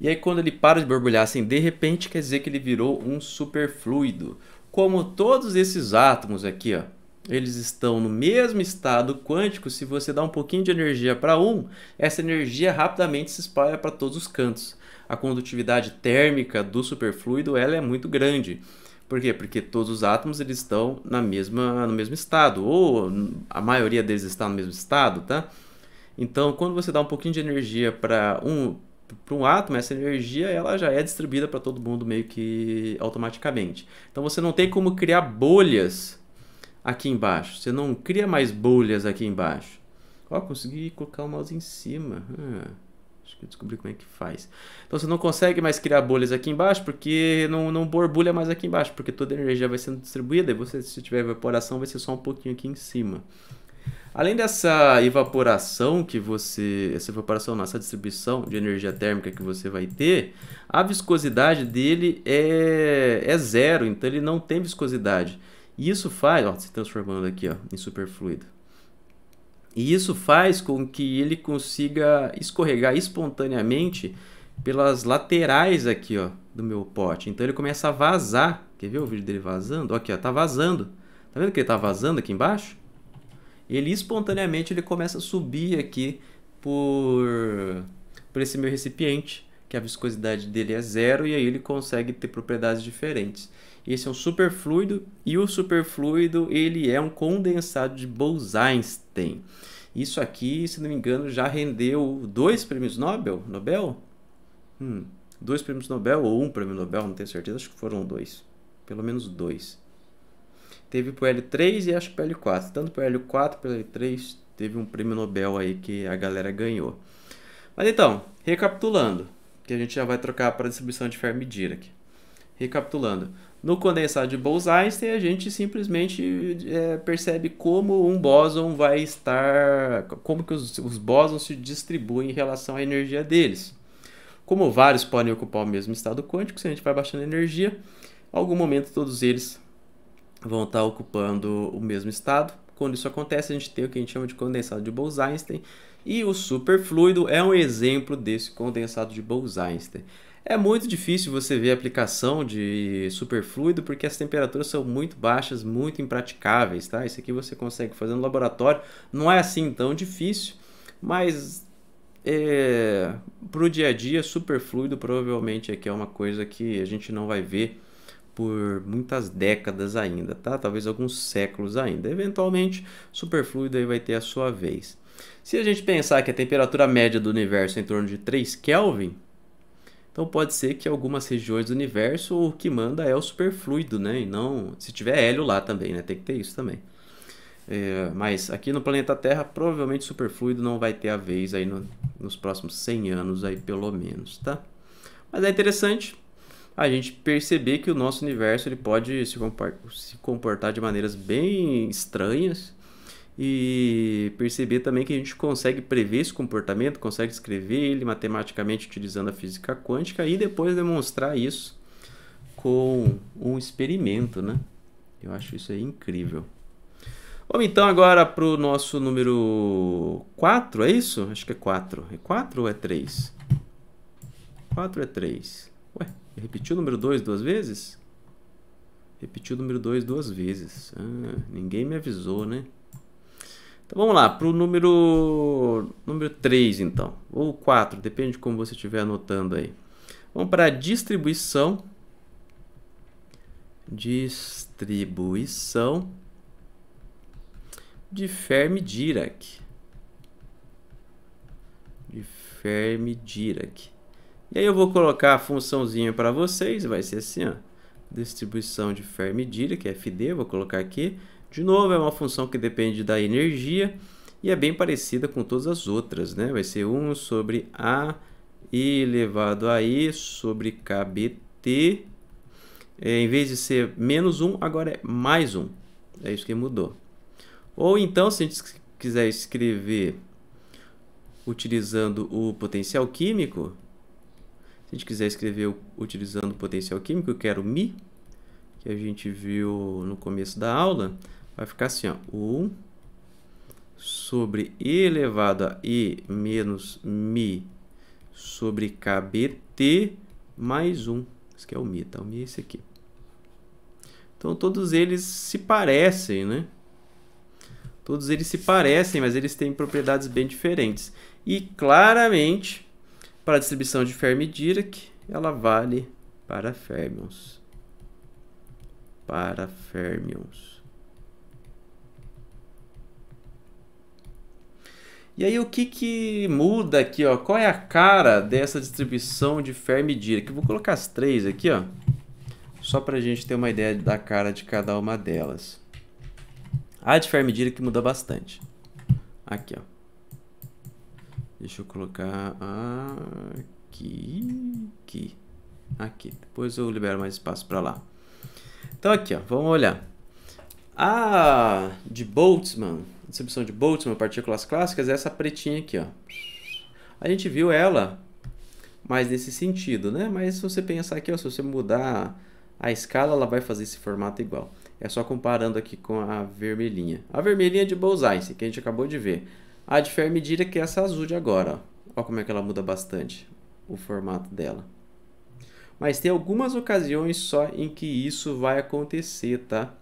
E aí quando ele para de borbulhar assim, de repente quer dizer que ele virou um superfluido. Como todos esses átomos aqui, ó, eles estão no mesmo estado quântico. Se você dá um pouquinho de energia para um, essa energia rapidamente se espalha para todos os cantos. A condutividade térmica do superfluido ela é muito grande. Por quê? Porque todos os átomos eles estão na mesma, no mesmo estado, ou a maioria deles está no mesmo estado, tá? Então, quando você dá um pouquinho de energia para um, para um átomo, essa energia ela já é distribuída para todo mundo meio que automaticamente. Então, você não tem como criar bolhas aqui embaixo. Você não cria mais bolhas aqui embaixo. Ó, consegui colocar o mouse em cima. Ah, acho que eu descobri como é que faz. Então você não consegue mais criar bolhas aqui embaixo porque não, não borbulha mais aqui embaixo, porque toda a energia vai sendo distribuída e você, se tiver evaporação, vai ser só um pouquinho aqui em cima. Além dessa evaporação que você, essa evaporação, nossa distribuição de energia térmica que você vai ter, a viscosidade dele é, é zero, então ele não tem viscosidade. E isso faz, ó, se transformando aqui ó, em superfluido. E isso faz com que ele consiga escorregar espontaneamente pelas laterais aqui ó, do meu pote. Então ele começa a vazar. Quer ver o vídeo dele vazando? Aqui, ó, tá vazando. Tá vendo que ele tá vazando aqui embaixo? Ele espontaneamente ele começa a subir aqui por, por esse meu recipiente, que a viscosidade dele é zero e aí ele consegue ter propriedades diferentes. Esse é um superfluido e o superfluido ele é um condensado de Bose-Einstein. Isso aqui, se não me engano, já rendeu dois prêmios Nobel? Nobel? Hum, dois prêmios Nobel ou um prêmio Nobel, não tenho certeza, acho que foram dois. Pelo menos dois. Teve para o L3 e acho que para o L4. Tanto para o L4 para o L3 teve um prêmio Nobel aí que a galera ganhou. Mas então, recapitulando, que a gente já vai trocar para a distribuição de Fermi-Dirac. Recapitulando, no condensado de Bose-Einstein, a gente simplesmente é, percebe como um bóson vai estar, como que os, os bósons se distribuem em relação à energia deles. Como vários podem ocupar o mesmo estado quântico, se a gente vai baixando a energia, em algum momento todos eles vão estar ocupando o mesmo estado. Quando isso acontece, a gente tem o que a gente chama de condensado de Bose-Einstein, e o superfluido é um exemplo desse condensado de Bose-Einstein. É muito difícil você ver a aplicação de superfluido porque as temperaturas são muito baixas, muito impraticáveis, tá? Isso aqui você consegue fazer no laboratório, não é assim tão difícil, mas é, para o dia a dia, superfluido provavelmente aqui é, é uma coisa que a gente não vai ver por muitas décadas ainda, tá? Talvez alguns séculos ainda. Eventualmente, superfluido aí vai ter a sua vez. Se a gente pensar que a temperatura média do universo é em torno de 3 Kelvin, então pode ser que algumas regiões do universo o que manda é o superfluido, né? E não se tiver hélio lá também, né? Tem que ter isso também. É, mas aqui no planeta Terra, provavelmente superfluido não vai ter a vez aí no, nos próximos 100 anos aí pelo menos, tá? Mas é interessante a gente perceber que o nosso universo ele pode se comportar, se comportar de maneiras bem estranhas e perceber também que a gente consegue prever esse comportamento, consegue escrever ele matematicamente utilizando a física quântica e depois demonstrar isso com um experimento, né? Eu acho isso aí incrível. Vamos então agora para o nosso número 4, é isso? Acho que é 4. É 4 ou é 3? 4 é 3. Ué, repetiu o número 2 duas vezes? Repetiu o número 2 duas vezes. Ah, ninguém me avisou, né? Então vamos lá, para o número, número 3, então, ou 4, depende de como você estiver anotando aí. Vamos para a distribuição. Distribuição de Fermi-Dirac. De Fermi-Dirac. E aí eu vou colocar a funçãozinha para vocês, vai ser assim, ó. Distribuição de Fermi-Dirac, FD, vou colocar aqui. De novo, é uma função que depende da energia e é bem parecida com todas as outras, né? Vai ser 1 sobre A elevado a E sobre KBT. É, em vez de ser menos 1, agora é mais 1. É isso que mudou. Ou então, se a gente quiser escrever utilizando o potencial químico, se a gente quiser escrever utilizando o potencial químico, eu quero Mi, que a gente viu no começo da aula, vai ficar assim, ó, 1 sobre e elevado a e menos mi sobre kbt mais 1. Esse aqui é o mi, tá? O mi é esse aqui. Então, todos eles se parecem, né? Todos eles se parecem, mas eles têm propriedades bem diferentes. E, claramente, para a distribuição de Fermi-Dirac, ela vale para Fermions. Para Fermions. E aí o que, que muda aqui, ó? Qual é a cara dessa distribuição de Fermi-Dirac? Vou colocar as três aqui, ó, só para a gente ter uma ideia da cara de cada uma delas. A de Fermi-Dirac muda bastante. Aqui, ó. Deixa eu colocar aqui, aqui, aqui. Depois eu libero mais espaço para lá. Então aqui, ó, vamos olhar. A de Boltzmann distribuição de Boltzmann, partículas clássicas, é essa pretinha aqui, ó. A gente viu ela mais nesse sentido, né? Mas se você pensar aqui, ó, se você mudar a escala, ela vai fazer esse formato igual. É só comparando aqui com a vermelhinha. A vermelhinha é de Bullseye, que a gente acabou de ver. A de fermi que é essa azul de agora, ó. Olha como é que ela muda bastante o formato dela. Mas tem algumas ocasiões só em que isso vai acontecer, tá?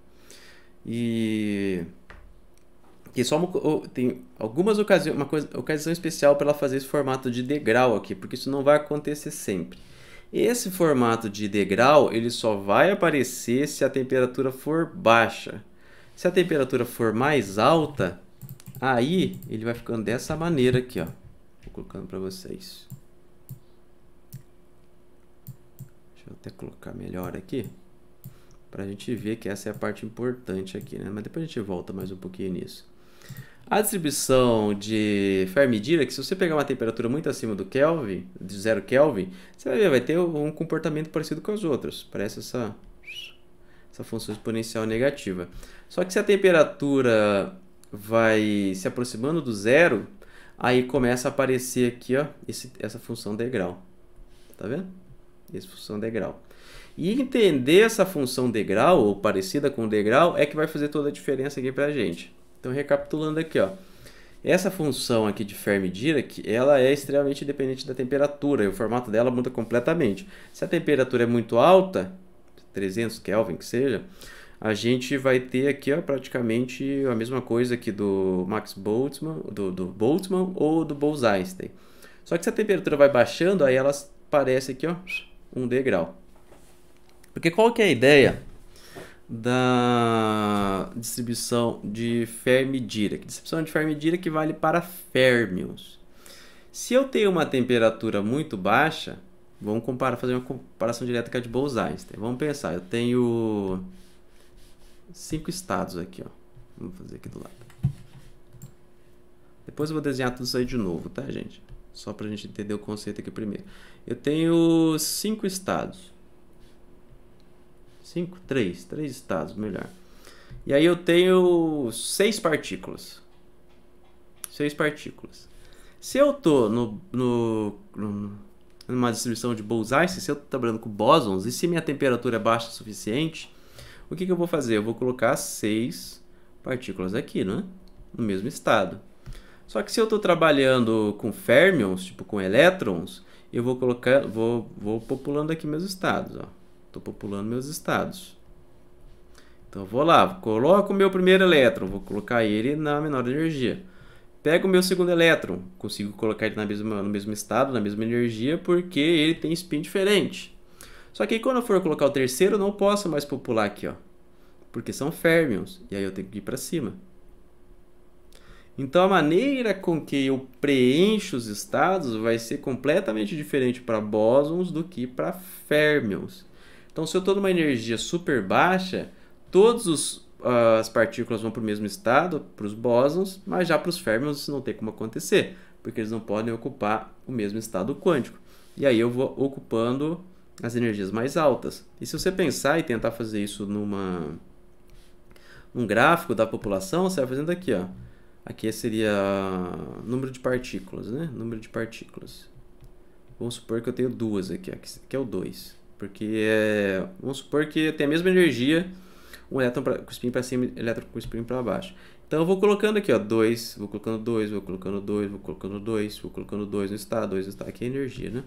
E que só uma, tem algumas ocasiões, uma coisa, ocasião especial para ela fazer esse formato de degrau aqui, porque isso não vai acontecer sempre. Esse formato de degrau, ele só vai aparecer se a temperatura for baixa. Se a temperatura for mais alta, aí ele vai ficando dessa maneira aqui, ó. Vou colocando para vocês. Deixa eu até colocar melhor aqui para a gente ver que essa é a parte importante aqui, né? Mas depois a gente volta mais um pouquinho nisso. A distribuição de Fermi-Dirac, se você pegar uma temperatura muito acima do Kelvin, de zero Kelvin, você vai, ver, vai ter um comportamento parecido com as outras. Parece essa, essa função exponencial negativa. Só que se a temperatura vai se aproximando do zero, aí começa a aparecer aqui ó, esse, essa função degrau. Tá vendo? Essa função degrau. E entender essa função degrau, ou parecida com degrau, é que vai fazer toda a diferença aqui pra gente. Então, recapitulando aqui, ó. Essa função aqui de Fermi-Dirac, ela é extremamente dependente da temperatura e o formato dela muda completamente. Se a temperatura é muito alta, 300 Kelvin que seja, a gente vai ter aqui ó, praticamente a mesma coisa aqui do Max Boltzmann, do, do Boltzmann ou do Bose-Einstein. Só que se a temperatura vai baixando, aí elas parecem aqui ó, um degrau. Porque qual que é a ideia da distribuição de Fermi-Dirac. Distribuição de Fermi-Dirac vale para férmions. Se eu tenho uma temperatura muito baixa, vamos comparar, fazer uma comparação direta com a de Bose-Einstein. Vamos pensar, eu tenho cinco estados aqui, ó. Vamos fazer aqui do lado. Depois eu vou desenhar tudo isso aí de novo, tá, gente? Só para a gente entender o conceito aqui primeiro. Eu tenho cinco estados. Cinco? Três. Três estados, melhor. E aí eu tenho seis partículas. Seis partículas. Se eu tô no, no, numa distribuição de bullseye, se eu tô trabalhando com bósons, e se minha temperatura é baixa o suficiente, o que, que eu vou fazer? Eu vou colocar seis partículas aqui, né? No mesmo estado. Só que se eu estou trabalhando com férmions, tipo com elétrons, eu vou colocar, vou, vou populando aqui meus estados, ó. Estou populando meus estados. Então eu vou lá, coloco o meu primeiro elétron, vou colocar ele na menor energia. Pego o meu segundo elétron, consigo colocar ele na mesma, no mesmo estado, na mesma energia, porque ele tem spin diferente. Só que aí, quando eu for colocar o terceiro, eu não posso mais popular aqui, ó, porque são férmions, e aí eu tenho que ir para cima. Então a maneira com que eu preencho os estados vai ser completamente diferente para bósons do que para férmions. Então, se eu estou numa energia super baixa, todas as partículas vão para o mesmo estado, para os bósons, mas já para os férmions isso não tem como acontecer, porque eles não podem ocupar o mesmo estado quântico. E aí eu vou ocupando as energias mais altas. E se você pensar e tentar fazer isso numa um gráfico da população, você vai fazendo aqui, ó. Aqui seria número de partículas, né? Número de partículas. Vamos supor que eu tenho duas aqui, ó, que é o 2. Porque é, vamos supor que tem a mesma energia, um elétron pra, spin para cima e elétron spin para baixo. Então eu vou colocando aqui, ó, 2, vou colocando 2, vou colocando 2, vou colocando 2, vou colocando 2 no estado, 2 no estado, aqui é energia, né?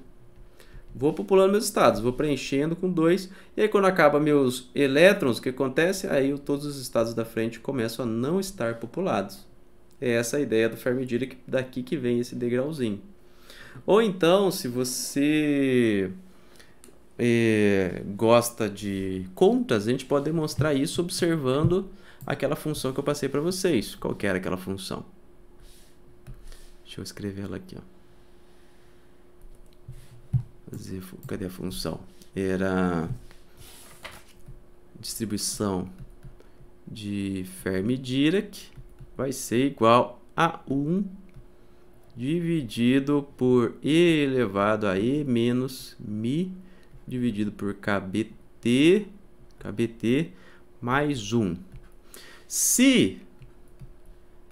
Vou populando meus estados, vou preenchendo com 2, e aí quando acaba meus elétrons, o que acontece? Aí todos os estados da frente começam a não estar populados. É essa a ideia do Fermi-Dirac, daqui que vem esse degrauzinho. Ou então, se você eh, gosta de contas, a gente pode demonstrar isso observando aquela função que eu passei para vocês. Qual que era aquela função? Deixa eu escrever ela aqui. Ó. Cadê a função? Era distribuição de Fermi-Dirac vai ser igual a 1 dividido por e elevado a e menos mi dividido por KBT, KBT mais 1. Se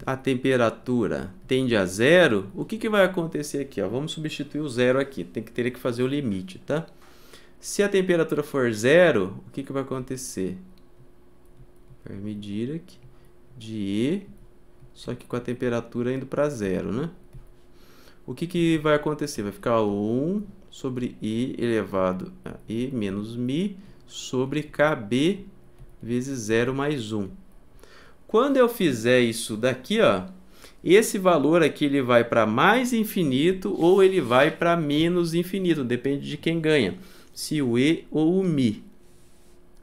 a temperatura tende a zero, o que, que vai acontecer aqui? Ó? Vamos substituir o zero aqui, tem que ter que fazer o limite, tá? Se a temperatura for zero, o que, que vai acontecer? Medir aqui de E, só que com a temperatura indo para zero, né? O que, que vai acontecer? Vai ficar 1 sobre i elevado a e menos mi sobre kb vezes 0 mais 1. Quando eu fizer isso daqui, ó, esse valor aqui ele vai para mais infinito ou ele vai para menos infinito, depende de quem ganha, se o e ou o mi.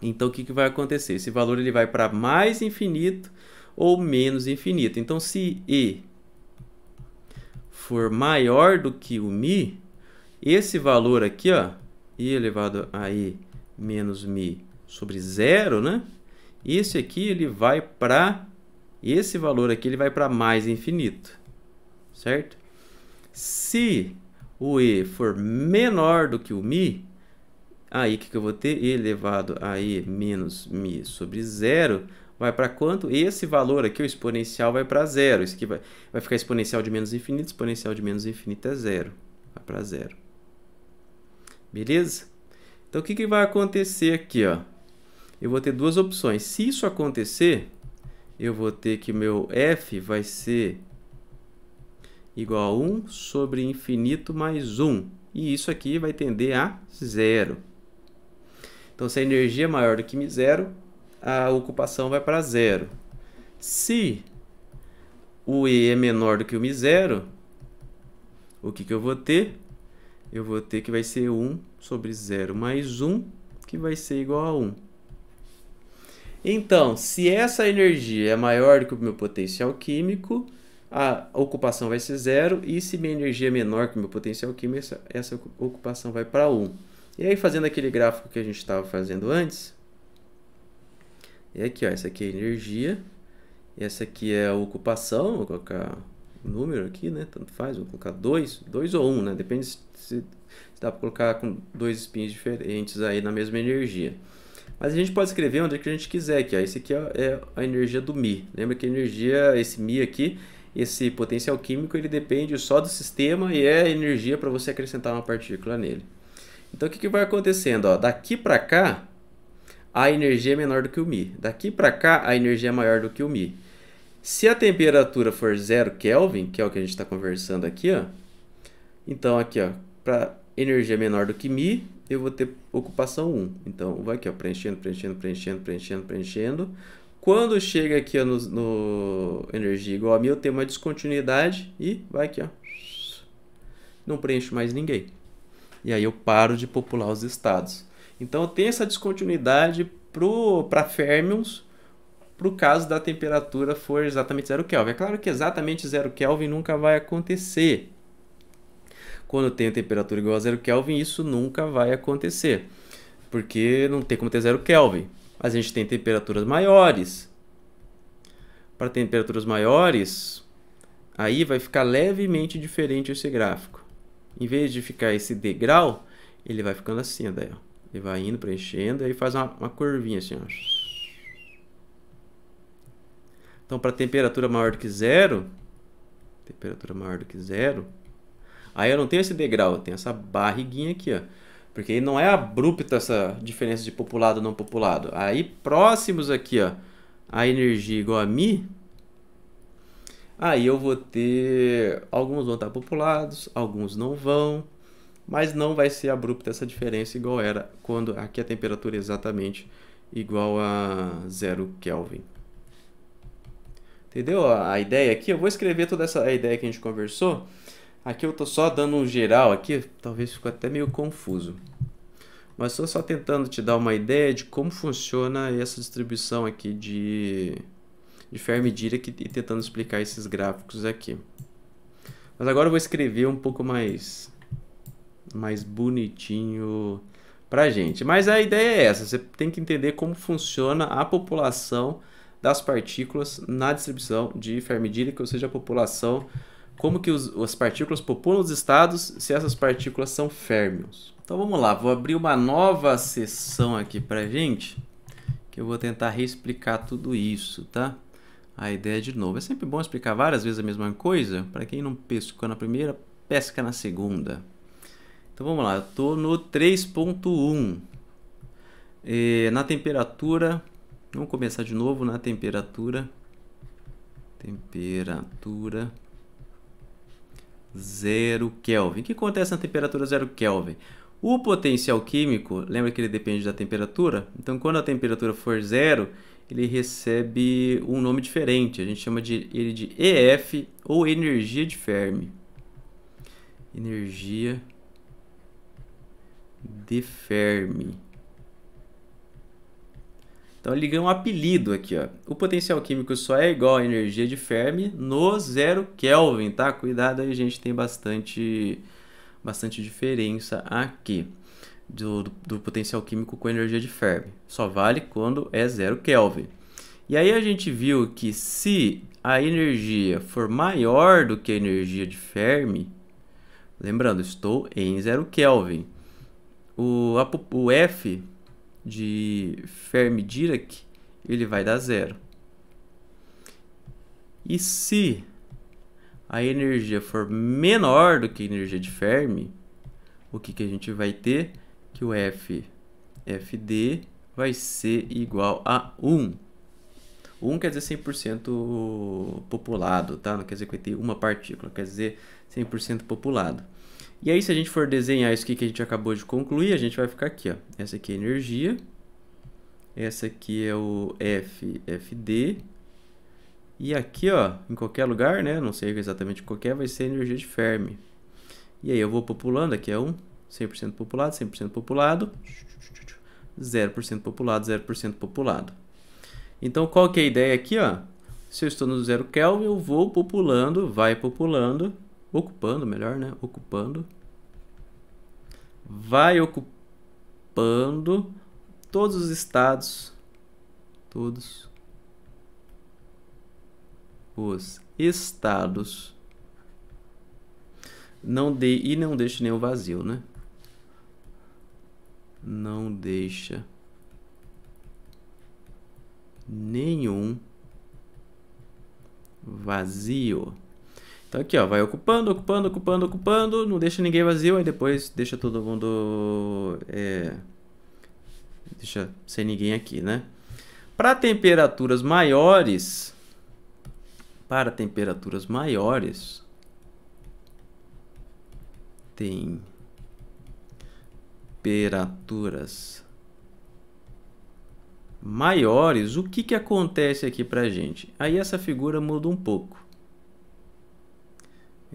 Então, o que, que vai acontecer? Esse valor ele vai para mais infinito ou menos infinito. Então, se e for maior do que o mi, esse valor aqui, ó, i elevado a i menos mi sobre zero, né? Esse aqui ele vai para esse valor aqui ele vai para mais infinito, certo? Se o e for menor do que o mi, aí o que, que eu vou ter? e elevado a e menos mi sobre zero vai para quanto? Esse valor aqui, o exponencial, vai para zero. Isso aqui vai, vai ficar exponencial de menos infinito, exponencial de menos infinito é zero, vai para zero. Beleza? Então, o que, que vai acontecer aqui, ó? Eu vou ter duas opções. Se isso acontecer, eu vou ter que meu f vai ser igual a 1 sobre infinito mais 1. E isso aqui vai tender a zero. Então, se a energia é maior do que zero, a ocupação vai para zero. Se o E é menor do que o Mi zero, o que, que eu vou ter? eu vou ter que vai ser 1 sobre 0 mais 1, que vai ser igual a 1. Então, se essa energia é maior que o meu potencial químico, a ocupação vai ser zero, e se minha energia é menor que o meu potencial químico, essa, essa ocupação vai para 1. E aí, fazendo aquele gráfico que a gente estava fazendo antes, é aqui, ó, essa aqui é a energia, essa aqui é a ocupação, vou colocar o número aqui, né, tanto faz, vou colocar 2, 2 ou 1, um, né, depende se dá para colocar com dois spins diferentes aí na mesma energia. Mas a gente pode escrever onde que a gente quiser aqui. Ó. Esse aqui é, é a energia do Mi. Lembra que a energia, esse Mi aqui, esse potencial químico, ele depende só do sistema e é energia para você acrescentar uma partícula nele. Então o que, que vai acontecendo? Ó? Daqui para cá, a energia é menor do que o Mi. Daqui para cá, a energia é maior do que o Mi. Se a temperatura for zero Kelvin, que é o que a gente está conversando aqui, ó, então aqui ó, para energia menor do que Mi, eu vou ter ocupação 1. Então, vai aqui, ó, preenchendo, preenchendo, preenchendo, preenchendo, preenchendo. Quando chega aqui ó, no, no energia igual a Mi, eu tenho uma descontinuidade e vai aqui, ó. Não preencho mais ninguém. E aí eu paro de popular os estados. Então, eu tenho essa descontinuidade para fermions, para o caso da temperatura for exatamente zero Kelvin. É claro que exatamente zero Kelvin nunca vai acontecer, quando tem a temperatura igual a zero Kelvin, isso nunca vai acontecer, porque não tem como ter zero Kelvin. Mas A gente tem temperaturas maiores. Para temperaturas maiores, aí vai ficar levemente diferente esse gráfico. Em vez de ficar esse degrau, ele vai ficando assim, daí, ó. Ele vai indo, preenchendo, aí faz uma, uma curvinha assim, ó. Então, para temperatura maior do que zero, temperatura maior do que zero, Aí eu não tenho esse degrau, eu tenho essa barriguinha aqui, ó. Porque aí não é abrupta essa diferença de populado não populado. Aí próximos aqui, ó, a energia igual a Mi, aí eu vou ter... Alguns vão estar populados, alguns não vão. Mas não vai ser abrupta essa diferença igual era quando aqui a temperatura é exatamente igual a zero Kelvin. Entendeu a ideia aqui? Eu vou escrever toda essa ideia que a gente conversou Aqui eu estou só dando um geral aqui, talvez ficou até meio confuso. Mas estou só tentando te dar uma ideia de como funciona essa distribuição aqui de, de Fermi Dirac e tentando explicar esses gráficos aqui. Mas agora eu vou escrever um pouco mais, mais bonitinho a gente. Mas a ideia é essa, você tem que entender como funciona a população das partículas na distribuição de Fermi Dirac, ou seja, a população como que os, as partículas populam os estados se essas partículas são férmions. Então vamos lá, vou abrir uma nova sessão aqui para gente, que eu vou tentar reexplicar tudo isso, tá? A ideia de novo. É sempre bom explicar várias vezes a mesma coisa, para quem não pescou na primeira, pesca na segunda. Então vamos lá, eu estou no 3.1. É, na temperatura, vamos começar de novo na temperatura. Temperatura zero Kelvin. O que acontece na temperatura zero Kelvin? O potencial químico, lembra que ele depende da temperatura? Então, quando a temperatura for zero, ele recebe um nome diferente. A gente chama de, ele de EF ou energia de Fermi. Energia de Fermi. Então ele ganha um apelido aqui, ó. O potencial químico só é igual à energia de Fermi no zero Kelvin, tá? Cuidado aí, gente, tem bastante, bastante diferença aqui do, do, do potencial químico com a energia de Fermi. Só vale quando é zero Kelvin. E aí a gente viu que se a energia for maior do que a energia de Fermi, lembrando, estou em zero Kelvin, o, a, o F de Fermi-Dirac, ele vai dar zero. E se a energia for menor do que a energia de Fermi, o que, que a gente vai ter? Que o F, Fd vai ser igual a 1. 1 quer dizer 100% populado, tá? Não quer dizer que vai ter uma partícula, quer dizer 100% populado. E aí, se a gente for desenhar isso aqui que a gente acabou de concluir, a gente vai ficar aqui, ó. Essa aqui é energia. Essa aqui é o FFD. E aqui, ó, em qualquer lugar, né? Não sei exatamente qualquer, é, vai ser energia de Fermi. E aí eu vou populando, aqui é um 100% populado, 100% populado, 0% populado, 0% populado. Então, qual que é a ideia aqui, ó? Se eu estou no zero Kelvin, eu vou populando, vai populando, ocupando, melhor, né? Ocupando. Vai ocupando todos os estados, todos os estados. Não de e não deixe nenhum vazio, né? Não deixa nenhum vazio. Então aqui, ó, vai ocupando, ocupando, ocupando, ocupando, não deixa ninguém vazio, aí depois deixa todo mundo... É, deixa sem ninguém aqui, né? Para temperaturas maiores, para temperaturas maiores, tem temperaturas maiores, o que, que acontece aqui para gente? Aí essa figura muda um pouco.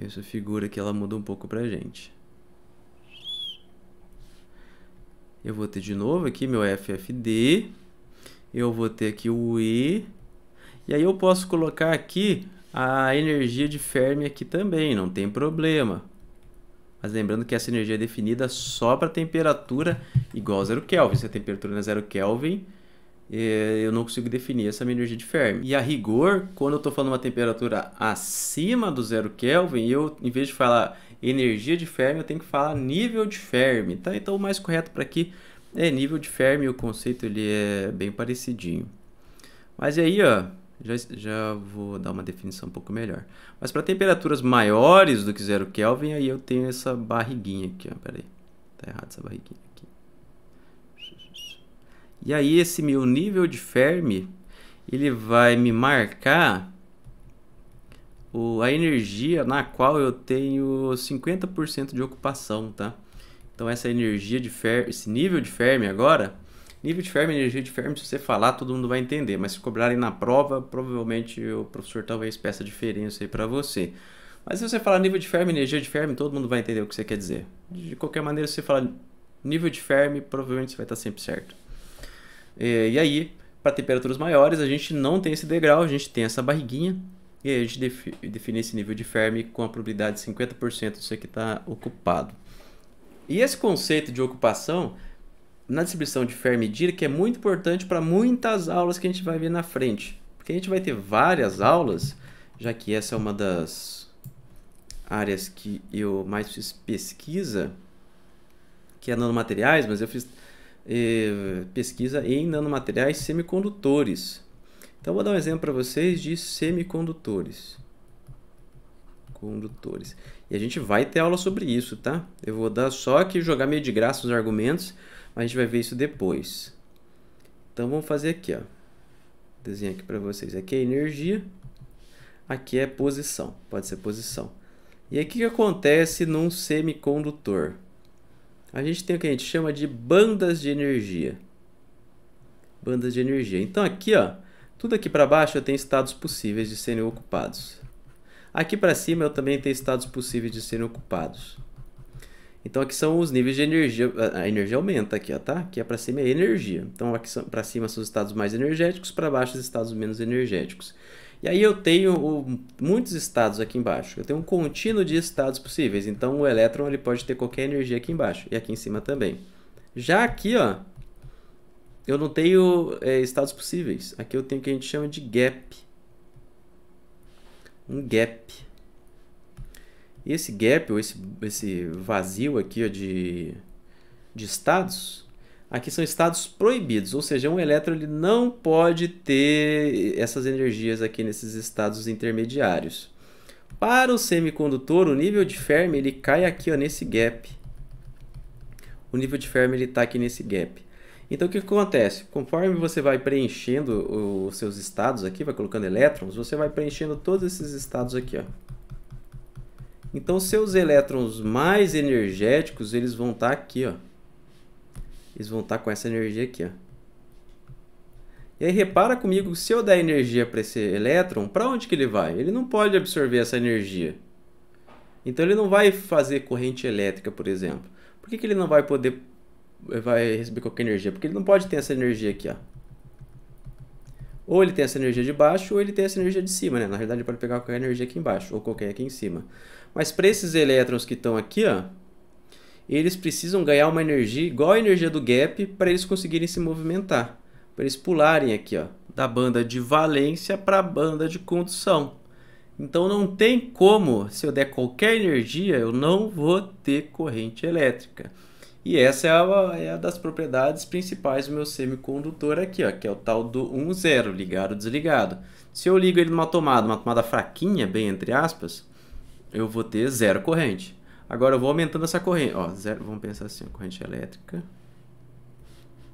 Essa figura aqui ela muda um pouco pra gente. Eu vou ter de novo aqui meu FFD. Eu vou ter aqui o E. E aí eu posso colocar aqui a energia de Fermi aqui também, não tem problema. Mas lembrando que essa energia é definida só para temperatura igual a zero Kelvin. Se a temperatura não é zero Kelvin, é, eu não consigo definir essa minha energia de Fermi. E a rigor, quando eu estou falando uma temperatura acima do zero Kelvin, eu, em vez de falar energia de Fermi, eu tenho que falar nível de Fermi. Tá? Então, o mais correto para aqui é nível de Fermi, o conceito ele é bem parecidinho. Mas aí, ó, já, já vou dar uma definição um pouco melhor. Mas para temperaturas maiores do que zero Kelvin, aí eu tenho essa barriguinha aqui, ó, peraí. Tá errado essa barriguinha. E aí esse meu nível de Fermi, ele vai me marcar o, a energia na qual eu tenho 50% de ocupação, tá? Então essa energia de Fermi, esse nível de Fermi agora, nível de Fermi, energia de Fermi, se você falar, todo mundo vai entender, mas se cobrarem na prova, provavelmente o professor talvez peça diferença aí para você. Mas se você falar nível de Fermi, energia de Fermi, todo mundo vai entender o que você quer dizer. De qualquer maneira, se você falar nível de Fermi, provavelmente você vai estar sempre certo. E, é, e aí, para temperaturas maiores, a gente não tem esse degrau, a gente tem essa barriguinha. E aí a gente defi define esse nível de Fermi com a probabilidade de 50% disso aqui está ocupado. E esse conceito de ocupação na distribuição de Fermi Dirac é muito importante para muitas aulas que a gente vai ver na frente. Porque a gente vai ter várias aulas, já que essa é uma das áreas que eu mais fiz pesquisa, que é nanomateriais, mas eu fiz eh, pesquisa em nanomateriais semicondutores. Então, vou dar um exemplo para vocês de semicondutores. Condutores. E a gente vai ter aula sobre isso, tá? Eu vou dar só que jogar meio de graça os argumentos, mas a gente vai ver isso depois. Então, vamos fazer aqui, ó. Desenho aqui para vocês. Aqui é energia, aqui é posição. Pode ser posição. E aí, o que acontece num semicondutor? a gente tem o que a gente chama de bandas de energia. Bandas de energia. Então aqui, ó, tudo aqui para baixo eu tenho estados possíveis de serem ocupados. Aqui para cima eu também tenho estados possíveis de serem ocupados. Então aqui são os níveis de energia, a energia aumenta aqui, ó, tá? Aqui é para cima é energia. Então aqui para cima são os estados mais energéticos, para baixo os estados menos energéticos. E aí eu tenho o, muitos estados aqui embaixo. Eu tenho um contínuo de estados possíveis. Então o elétron ele pode ter qualquer energia aqui embaixo e aqui em cima também. Já aqui, ó, eu não tenho é, estados possíveis. Aqui eu tenho o que a gente chama de gap. Um gap. E esse gap, ou esse, esse vazio aqui ó, de, de estados, aqui são estados proibidos, ou seja, um elétron ele não pode ter essas energias aqui nesses estados intermediários. Para o semicondutor, o nível de Fermi ele cai aqui ó, nesse gap. O nível de Fermi está aqui nesse gap. Então o que acontece? Conforme você vai preenchendo os seus estados aqui, vai colocando elétrons, você vai preenchendo todos esses estados aqui. Ó. Então seus elétrons mais energéticos eles vão estar tá aqui. Ó. Eles vão estar tá com essa energia aqui, ó. E aí repara comigo, se eu der energia para esse elétron, para onde que ele vai? Ele não pode absorver essa energia. Então ele não vai fazer corrente elétrica, por exemplo. Por que, que ele não vai poder eh, vai receber qualquer energia? Porque ele não pode ter essa energia aqui, ó. Ou ele tem essa energia de baixo, ou ele tem essa energia de cima, né? Na realidade, ele pode pegar qualquer energia aqui embaixo, ou qualquer aqui em cima. Mas para esses elétrons que estão aqui, ó, eles precisam ganhar uma energia igual a energia do gap para eles conseguirem se movimentar, para eles pularem aqui, ó, da banda de valência para a banda de condução. Então não tem como, se eu der qualquer energia, eu não vou ter corrente elétrica. E essa é a, é a das propriedades principais do meu semicondutor aqui, ó, que é o tal do 1-0, ligado ou desligado. Se eu ligo ele numa tomada, uma tomada fraquinha, bem entre aspas, eu vou ter zero corrente. Agora eu vou aumentando essa corrente. Ó, zero, vamos pensar assim, corrente elétrica.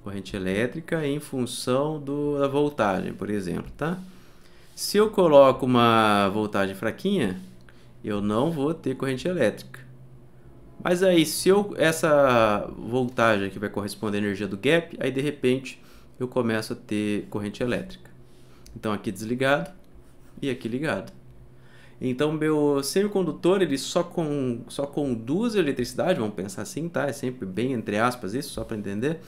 Corrente elétrica em função do, da voltagem, por exemplo, tá? Se eu coloco uma voltagem fraquinha, eu não vou ter corrente elétrica. Mas aí, se eu, essa voltagem que vai corresponder à energia do gap, aí de repente eu começo a ter corrente elétrica. Então aqui desligado e aqui ligado. Então meu semicondutor ele só, con, só conduz eletricidade, vamos pensar assim, tá? É sempre bem entre aspas isso, só para entender.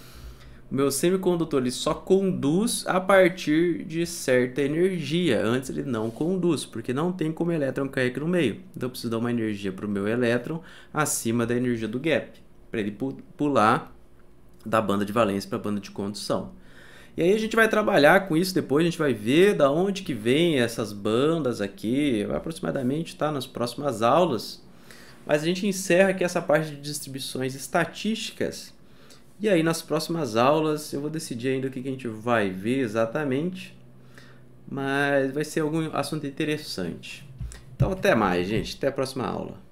Meu semicondutor ele só conduz a partir de certa energia. Antes ele não conduz, porque não tem como o elétron cair aqui no meio. Então eu preciso dar uma energia para o meu elétron acima da energia do gap, para ele pular da banda de valência para a banda de condução. E aí a gente vai trabalhar com isso depois, a gente vai ver da onde que vem essas bandas aqui, aproximadamente tá nas próximas aulas. Mas a gente encerra aqui essa parte de distribuições estatísticas. E aí nas próximas aulas eu vou decidir ainda o que, que a gente vai ver exatamente, mas vai ser algum assunto interessante. Então até mais, gente, até a próxima aula.